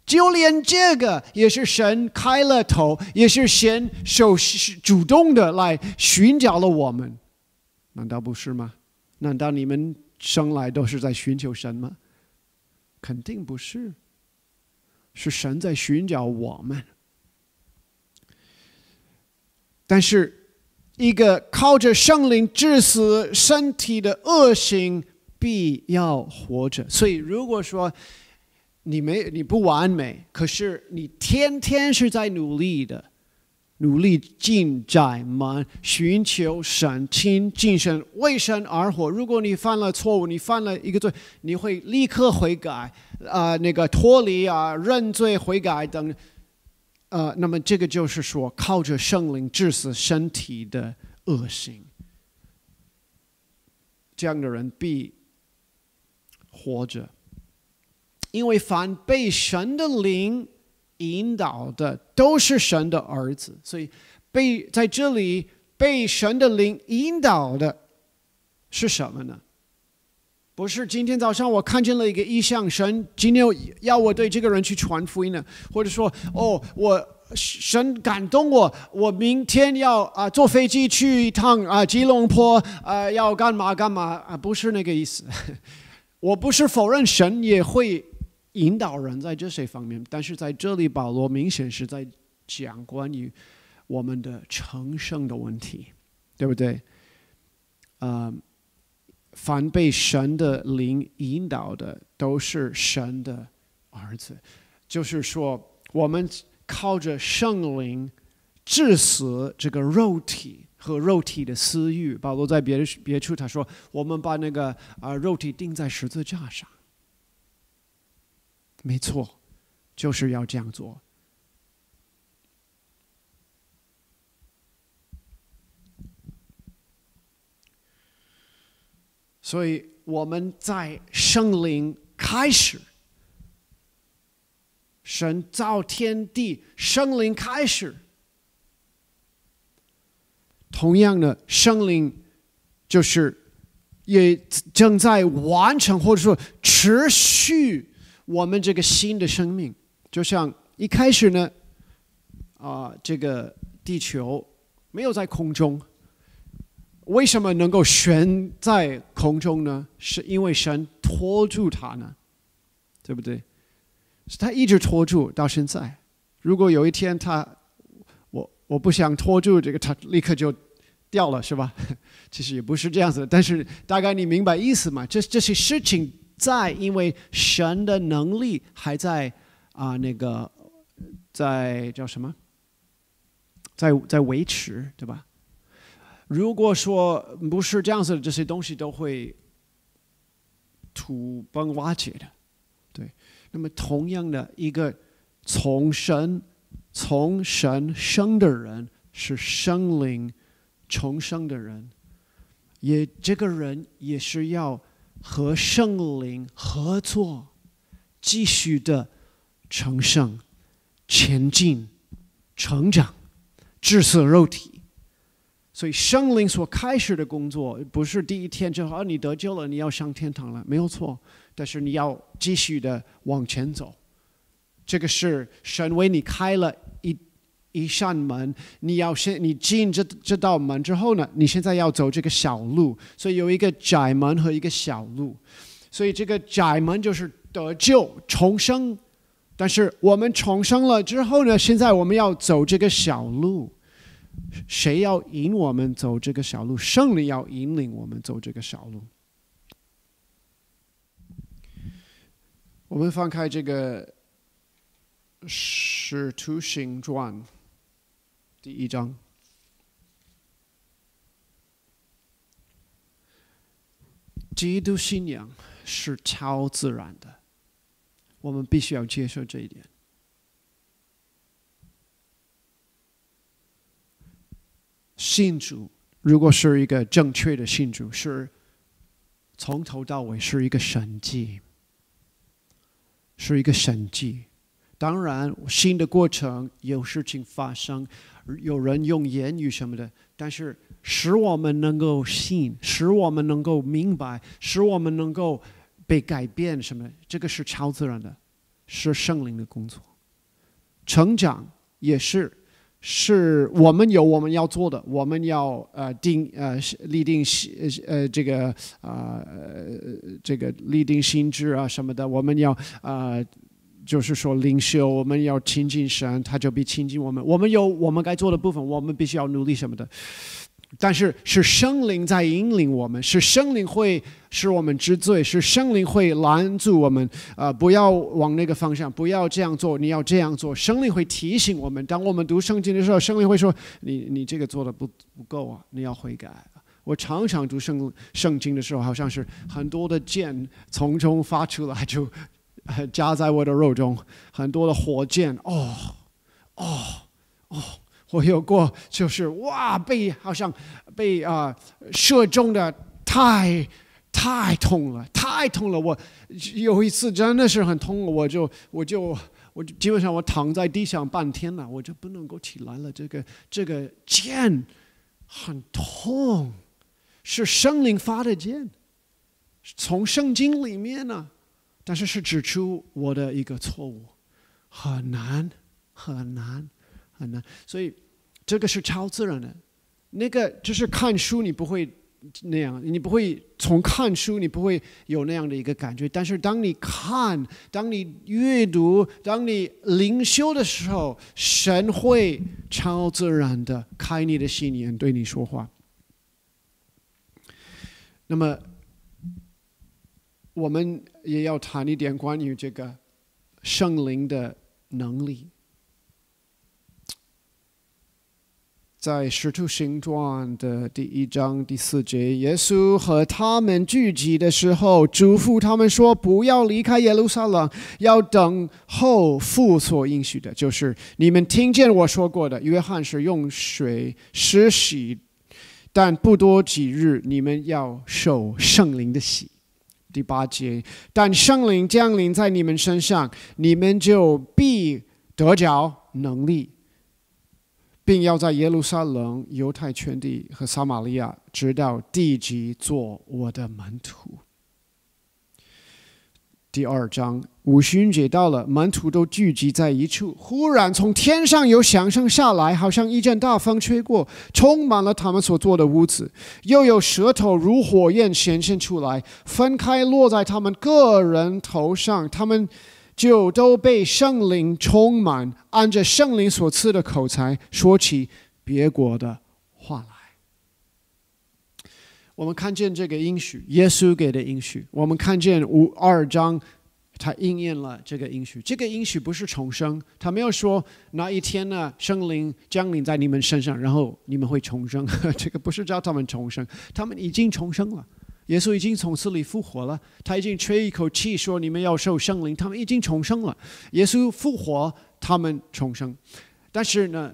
就连这个也是神开了头，也是神首主动的来寻找了我们，难道不是吗？难道你们生来都是在寻求神吗？肯定不是。是神在寻找我们，但是一个靠着圣灵致死身体的恶行，必要活着。所以，如果说你没你不完美，可是你天天是在努力的。努力进窄门，寻求神亲近神为神而活。如果你犯了错误，你犯了一个罪，你会立刻悔改，啊，那个脱离啊，认罪悔改等，呃，那么这个就是说，靠着圣灵治死身体的恶行，这样的人必活着，因为凡被神的灵。引导的都是神的儿子，所以被在这里被神的灵引导的是什么呢？不是今天早上我看见了一个意象神，今天要我对这个人去传福音呢？或者说，哦，我神感动我，我明天要啊坐飞机去一趟啊吉隆坡啊要干嘛干嘛啊？不是那个意思，我不是否认神也会。引导人在这些方面，但是在这里，保罗明显是在讲关于我们的成圣的问题，对不对？啊，凡被神的灵引导的，都是神的儿子。就是说，我们靠着圣灵致死这个肉体和肉体的私欲。保罗在别别处他说：“我们把那个啊肉体钉在十字架上。”没错，就是要这样做。所以我们在圣灵开始，神造天地，圣灵开始。同样的，圣灵就是也正在完成，或者说持续。我们这个新的生命，就像一开始呢，啊，这个地球没有在空中。为什么能够悬在空中呢？是因为神拖住它呢，对不对？是他一直拖住到现在。如果有一天他，我我不想拖住这个，他立刻就掉了，是吧？其实也不是这样子，但是大概你明白意思嘛？这这些事情。在，因为神的能力还在啊，那个在叫什么？在在维持，对吧？如果说不是这样子，这些东西都会土崩瓦解的，对。那么同样的，一个从神从神生的人是生灵，重生的人也这个人也是要。和圣灵合作，继续的成圣、前进、成长，致死肉体。所以，圣灵所开始的工作，不是第一天之后，你得救了，你要上天堂了，没有错。但是，你要继续的往前走，这个是神为你开了。一扇门，你要先你进这这道门之后呢？你现在要走这个小路，所以有一个窄门和一个小路，所以这个窄门就是得救重生，但是我们重生了之后呢？现在我们要走这个小路，谁要引我们走这个小路？圣灵要引领我们走这个小路。我们翻开这个使徒行传。第一章，基督信仰是超自然的，我们必须要接受这一点。信主如果是一个正确的信主，是从头到尾是一个神迹，是一个神迹。当然，新的过程有事情发生。有人用言语什么的，但是使我们能够信，使我们能够明白，使我们能够被改变什么？这个是超自然的，是圣灵的工作。成长也是，是我们有我们要做的，我们要呃定呃立定呃这个啊这个立定心智啊什么的，我们要啊。就是说，领袖，我们要亲近神，他就必亲近我们。我们有我们该做的部分，我们必须要努力什么的。但是是圣灵在引领我们，是圣灵会使我们知罪，是圣灵会拦住我们，呃，不要往那个方向，不要这样做，你要这样做，圣灵会提醒我们。当我们读圣经的时候，圣灵会说：“你你这个做的不不够啊，你要悔改。”我常常读圣圣经的时候，好像是很多的箭从中发出来就。夹在我的肉中，很多的火箭哦，哦，哦！我有过，就是哇，被好像被啊射中的，太太痛了，太痛了！我有一次真的是很痛，我就我就我基本上我躺在地上半天了，我就不能够起来了。这个这个箭很痛，是圣灵发的箭，从圣经里面呢。但是是指出我的一个错误，很难，很难，很难。所以这个是超自然的，那个就是看书你不会那样，你不会从看书你不会有那样的一个感觉。但是当你看，当你阅读，当你灵修的时候，神会超自然的开你的心眼对你说话。那么。我们也要谈一点关于这个圣灵的能力。在《使徒行传》的第一章第四节，耶稣和他们聚集的时候，嘱咐他们说：“不要离开耶路撒冷，要等候父所应许的，就是你们听见我说过的。约翰是用水施洗，但不多几日，你们要受圣灵的洗。”第八节，但圣灵降临在你们身上，你们就必得着能力，并要在耶路撒冷、犹太全地和撒玛利亚直到地极做我的门徒。第二章。五旬节到了，满徒都聚集在一处。忽然从天上有响声下来，好像一阵大风吹过，充满了他们所坐的屋子。又有舌头如火焰显现出来，分开落在他们个人头上。他们就都被圣灵充满，按着圣灵所赐的口才，说起别国的话来。我们看见这个应许，耶稣给的应许。我们看见五二章。他应验了这个应许，这个应许不是重生，他没有说哪一天呢，圣灵降临在你们身上，然后你们会重生。这个不是叫他们重生，他们已经重生了。耶稣已经从死里复活了，他已经吹一口气说你们要受圣灵，他们已经重生了。耶稣复活，他们重生。但是呢，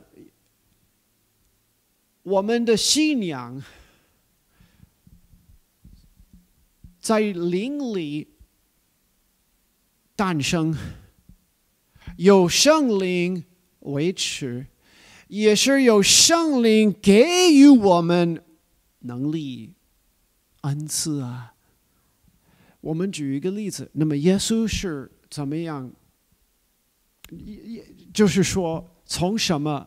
我们的信仰在灵里。诞生，有圣灵维持，也是有圣灵给予我们能力、恩赐啊。我们举一个例子，那么耶稣是怎么样？也就是说，从什么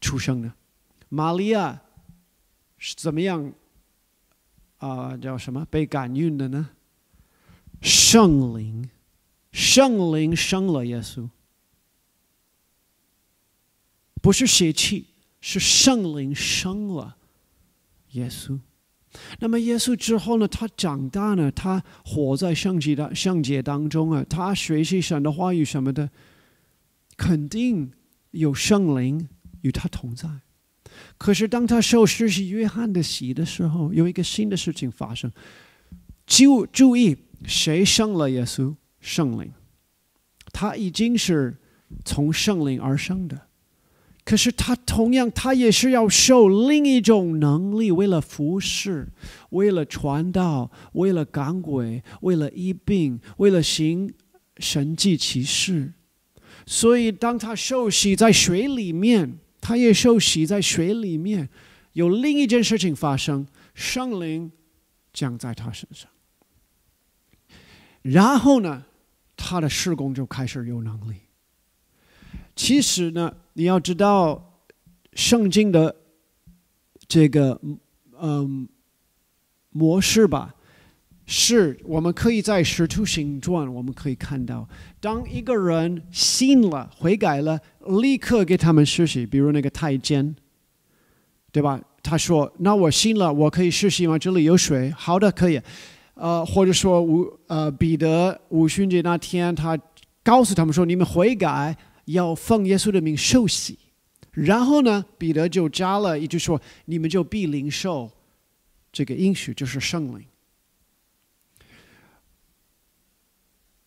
出生呢？玛利亚是怎么样啊？叫什么？被感孕的呢？圣灵，圣灵生了耶稣，不是邪气，是圣灵生了耶稣。那么耶稣之后呢？他长大呢？他活在圣洁的圣洁当中啊！他学习神的话语什么的，肯定有圣灵与他同在。可是当他受施洗约翰的洗的时候，有一个新的事情发生。就注意。谁生了耶稣？圣灵，他已经是从圣灵而生的。可是他同样，他也是要受另一种能力，为了服侍，为了传道，为了赶鬼，为了医病，为了行神迹奇事。所以，当他受洗在水里面，他也受洗在水里面，有另一件事情发生：圣灵降在他身上。然后呢，他的施工就开始有能力。其实呢，你要知道，圣经的这个嗯模式吧，是我们可以在使徒行传我们可以看到，当一个人信了、悔改了，立刻给他们施洗。比如那个太监，对吧？他说：“那我信了，我可以施洗吗？这里有水。”“好的，可以。”呃，或者说，五呃，彼得五旬节那天，他告诉他们说：“你们悔改，要奉耶稣的名受洗。”然后呢，彼得就加了一句说：“你们就必领受这个应许，就是圣灵。”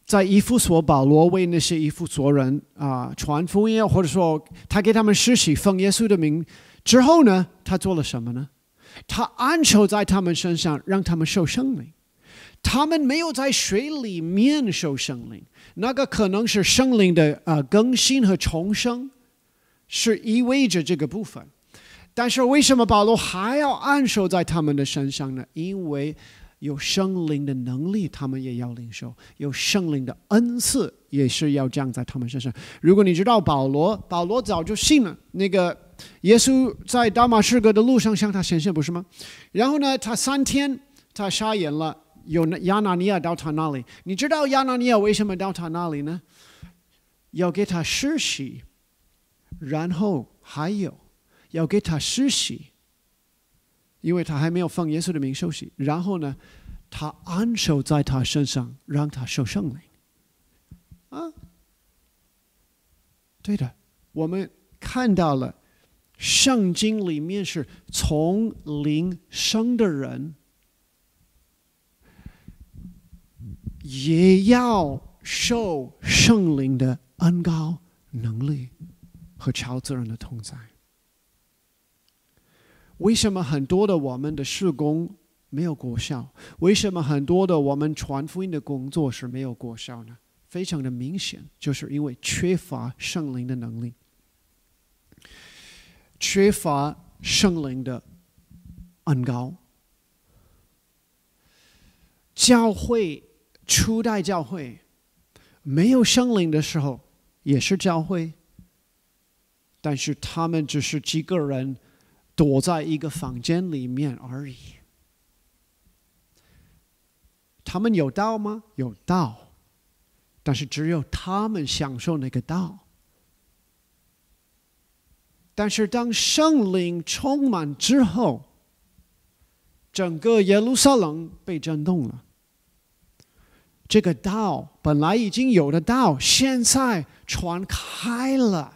在伊夫所保罗为那些一夫所人啊传福音，或者说他给他们施洗，奉耶稣的名之后呢，他做了什么呢？他安守在他们身上，让他们受圣灵。他们没有在水里面受圣灵，那个可能是圣灵的呃更新和重生，是意味着这个部分。但是为什么保罗还要按守在他们的身上呢？因为有圣灵的能力，他们也要领受；有圣灵的恩赐，也是要降在他们身上。如果你知道保罗，保罗早就信了。那个耶稣在大马士革的路上向他显现，不是吗？然后呢，他三天他瞎眼了。有亚拿尼亚到他那里，你知道亚拿尼亚为什么到他那里呢？要给他施洗，然后还有要给他施洗，因为他还没有奉耶稣的名受洗。然后呢，他安守在他身上，让他受圣灵。啊，对的，我们看到了圣经里面是从灵生的人。也要受圣灵的恩膏能力，和超自然的同在。为什么很多的我们的事工没有果效？为什么很多的我们传福音的工作是没有果效呢？非常的明显，就是因为缺乏圣灵的能力，缺乏圣灵的恩膏，教会。初代教会没有圣灵的时候，也是教会。但是他们只是几个人躲在一个房间里面而已。他们有道吗？有道，但是只有他们享受那个道。但是当圣灵充满之后，整个耶路撒冷被震动了。这个道本来已经有的道，现在传开了，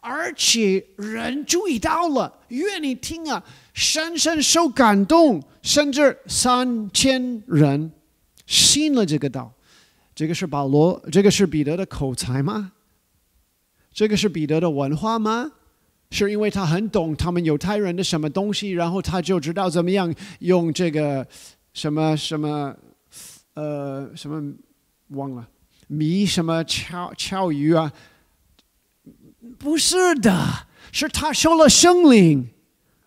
而且人注意到了，愿意听啊，深深受感动，甚至三千人信了这个道。这个是保罗？这个是彼得的口才吗？这个是彼得的文化吗？是因为他很懂他们犹太人的什么东西，然后他就知道怎么样用这个什么什么？呃，什么忘了？迷什么俏俏鱼啊？不是的，是他收了生灵，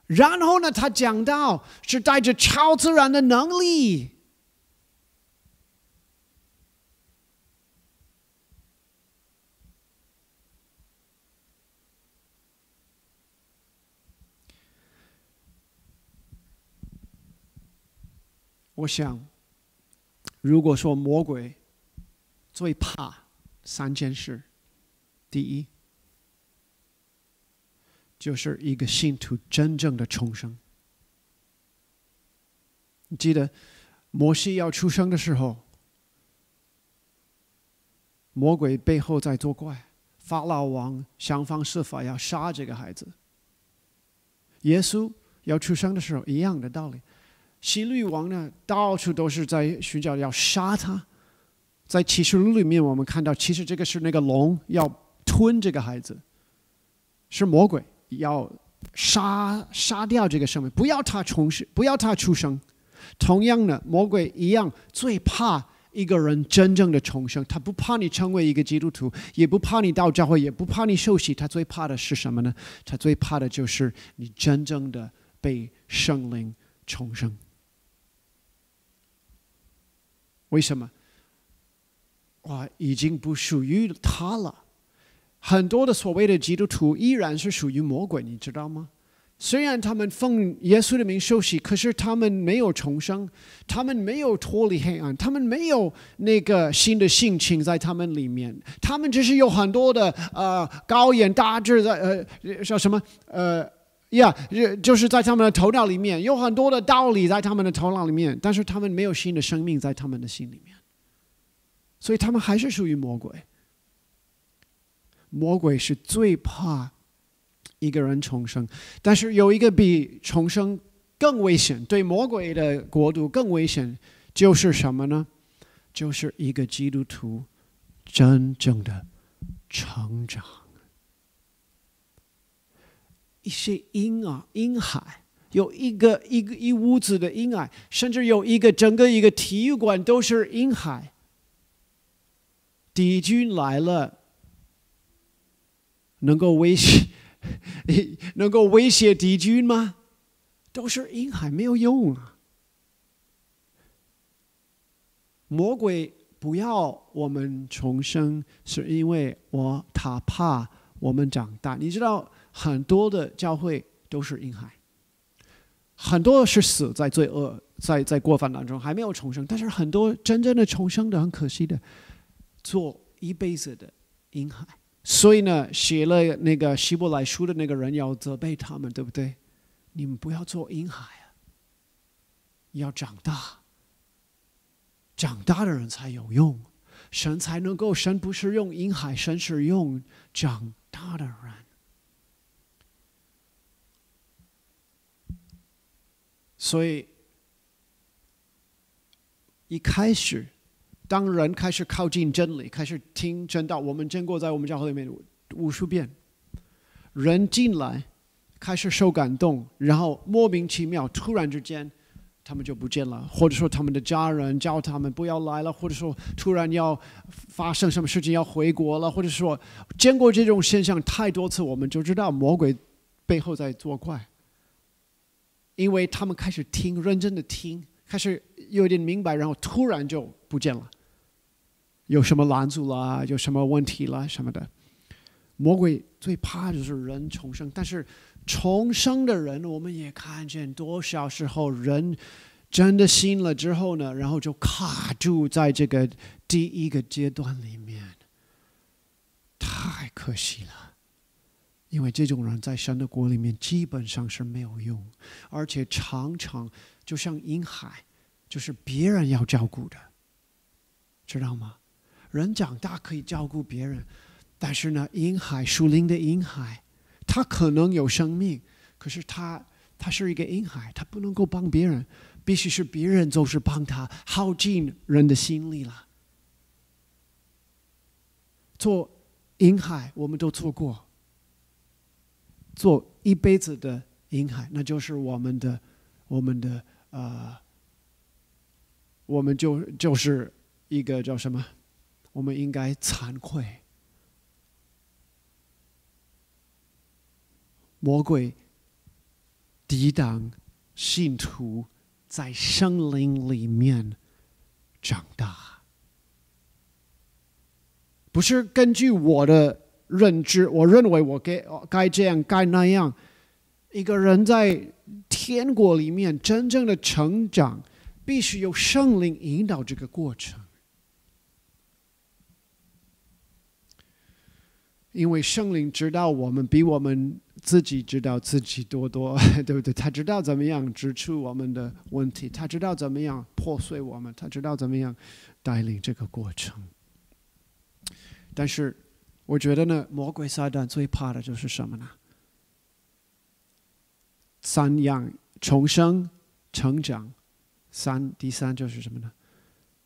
然后呢，他讲到是带着超自然的能力。我想。如果说魔鬼最怕三件事，第一就是一个信徒真正的重生。记得摩西要出生的时候，魔鬼背后在作怪，法老王想方设法要杀这个孩子。耶稣要出生的时候，一样的道理。七律王呢，到处都是在寻找要杀他。在启示录里面，我们看到，其实这个是那个龙要吞这个孩子，是魔鬼要杀杀掉这个生命，不要他重生，不要他出生。同样的，魔鬼一样最怕一个人真正的重生，他不怕你成为一个基督徒，也不怕你到教会，也不怕你受洗，他最怕的是什么呢？他最怕的就是你真正的被圣灵重生。为什么？哇，已经不属于他了。很多的所谓的基督徒依然是属于魔鬼，你知道吗？虽然他们奉耶稣的名受洗，可是他们没有重生，他们没有脱离黑暗，他们没有那个新的性情在他们里面，他们只是有很多的呃高远大志的呃叫什么呃。Yeah，就就是在他们的头脑里面有很多的道理，在他们的头脑里面，但是他们没有新的生命在他们的心里面，所以他们还是属于魔鬼。魔鬼是最怕一个人重生，但是有一个比重生更危险、对魔鬼的国度更危险，就是什么呢？就是一个基督徒真正的成长。一些婴儿、婴孩，有一个一个一屋子的婴孩，甚至有一个整个一个体育馆都是婴孩。敌军来了，能够威胁，能够威胁敌军吗？都是婴孩，没有用啊！魔鬼不要我们重生，是因为我他怕我们长大，你知道？很多的教会都是婴孩，很多是死在罪恶、在在过犯当中，还没有重生。但是很多真正的重生的，很可惜的，做一辈子的婴孩。所以呢，写了那个希伯来书的那个人要责备他们，对不对？你们不要做婴孩啊，要长大，长大的人才有用，神才能够，神不是用婴孩，神是用长大的人。所以，一开始，当人开始靠近真理，开始听真道，我们见过在我们教会里面无数遍，人进来，开始受感动，然后莫名其妙，突然之间，他们就不见了，或者说他们的家人叫他们不要来了，或者说突然要发生什么事情要回国了，或者说见过这种现象太多次，我们就知道魔鬼背后在作怪。因为他们开始听，认真的听，开始有点明白，然后突然就不见了。有什么拦阻了？有什么问题了？什么的？魔鬼最怕就是人重生，但是重生的人，我们也看见多少时候人真的醒了之后呢？然后就卡住在这个第一个阶段里面，太可惜了。因为这种人在神的国里面基本上是没有用，而且常常就像银海，就是别人要照顾的，知道吗？人长大可以照顾别人，但是呢，银海树林的银海，它可能有生命，可是它它是一个银海，它不能够帮别人，必须是别人就是帮他耗尽人的心力了。做银海，我们都做过。做一辈子的银海，那就是我们的，我们的，呃，我们就就是一个叫什么？我们应该惭愧，魔鬼抵挡信徒在生灵里面长大，不是根据我的。认知，我认为我该该这样，该那样。一个人在天国里面真正的成长，必须有圣灵引导这个过程，因为圣灵知道我们比我们自己知道自己多多，对不对？他知道怎么样指出我们的问题，他知道怎么样破碎我们，他知道怎么样带领这个过程。但是。我觉得呢，魔鬼撒旦最怕的就是什么呢？三样：重生、成长。三，第三就是什么呢？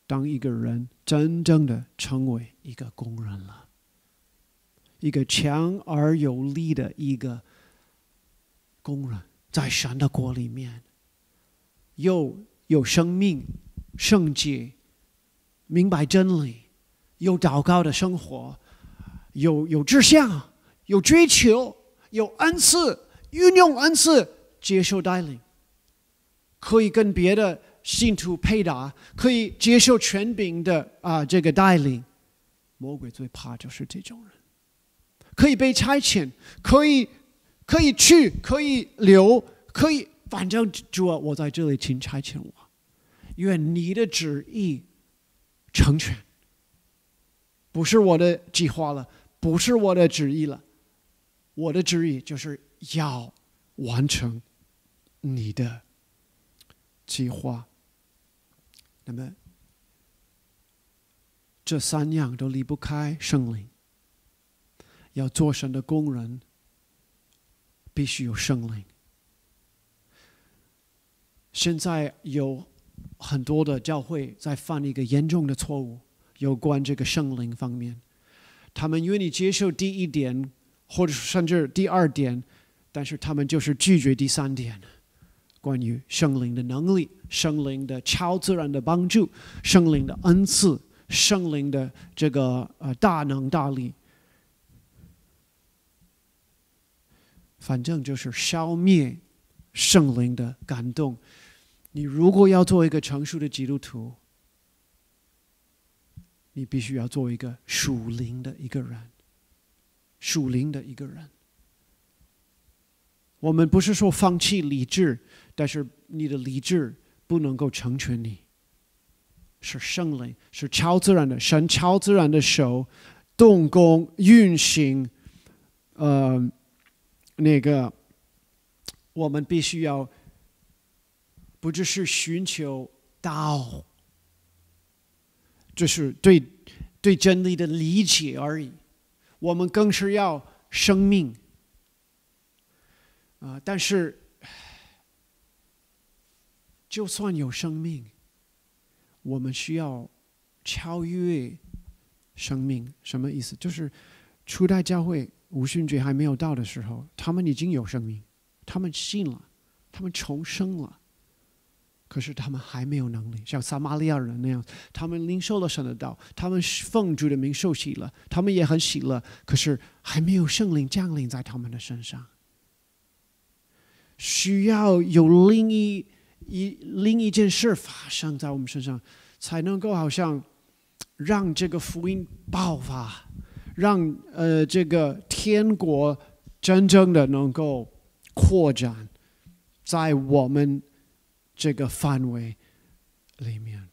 当一个人真正的成为一个工人了，一个强而有力的一个工人，在神的国里面，又有生命、圣洁、明白真理，有祷告的生活。有有志向，有追求，有恩赐，运用恩赐，接受带领，可以跟别的信徒配搭，可以接受权柄的啊这个带领。魔鬼最怕就是这种人，可以被差遣，可以可以去，可以留，可以，反正主啊，我在这里，请差遣我，愿你的旨意成全，不是我的计划了。不是我的旨意了，我的旨意就是要完成你的计划。那么这三样都离不开圣灵，要做神的工人，必须有圣灵。现在有很多的教会在犯一个严重的错误，有关这个圣灵方面。他们愿意接受第一点，或者甚至第二点，但是他们就是拒绝第三点，关于圣灵的能力、圣灵的超自然的帮助、圣灵的恩赐、圣灵的这个呃大能大力，反正就是消灭圣灵的感动。你如果要做一个成熟的基督徒。你必须要做一个属灵的一个人，属灵的一个人。我们不是说放弃理智，但是你的理智不能够成全你。是圣灵，是超自然的神，超自然的手动工运行。呃，那个，我们必须要不只是寻求道。就是对，对真理的理解而已。我们更是要生命啊！但是，就算有生命，我们需要超越生命。什么意思？就是初代教会无训觉还没有到的时候，他们已经有生命，他们信了，他们重生了。可是他们还没有能力，像撒玛利亚人那样，他们领受了神的道，他们奉主的名受洗了，他们也很喜乐。可是还没有圣灵降临在他们的身上，需要有另一一另一件事发生在我们身上，才能够好像让这个福音爆发，让呃这个天国真正的能够扩展在我们。这个范围里面。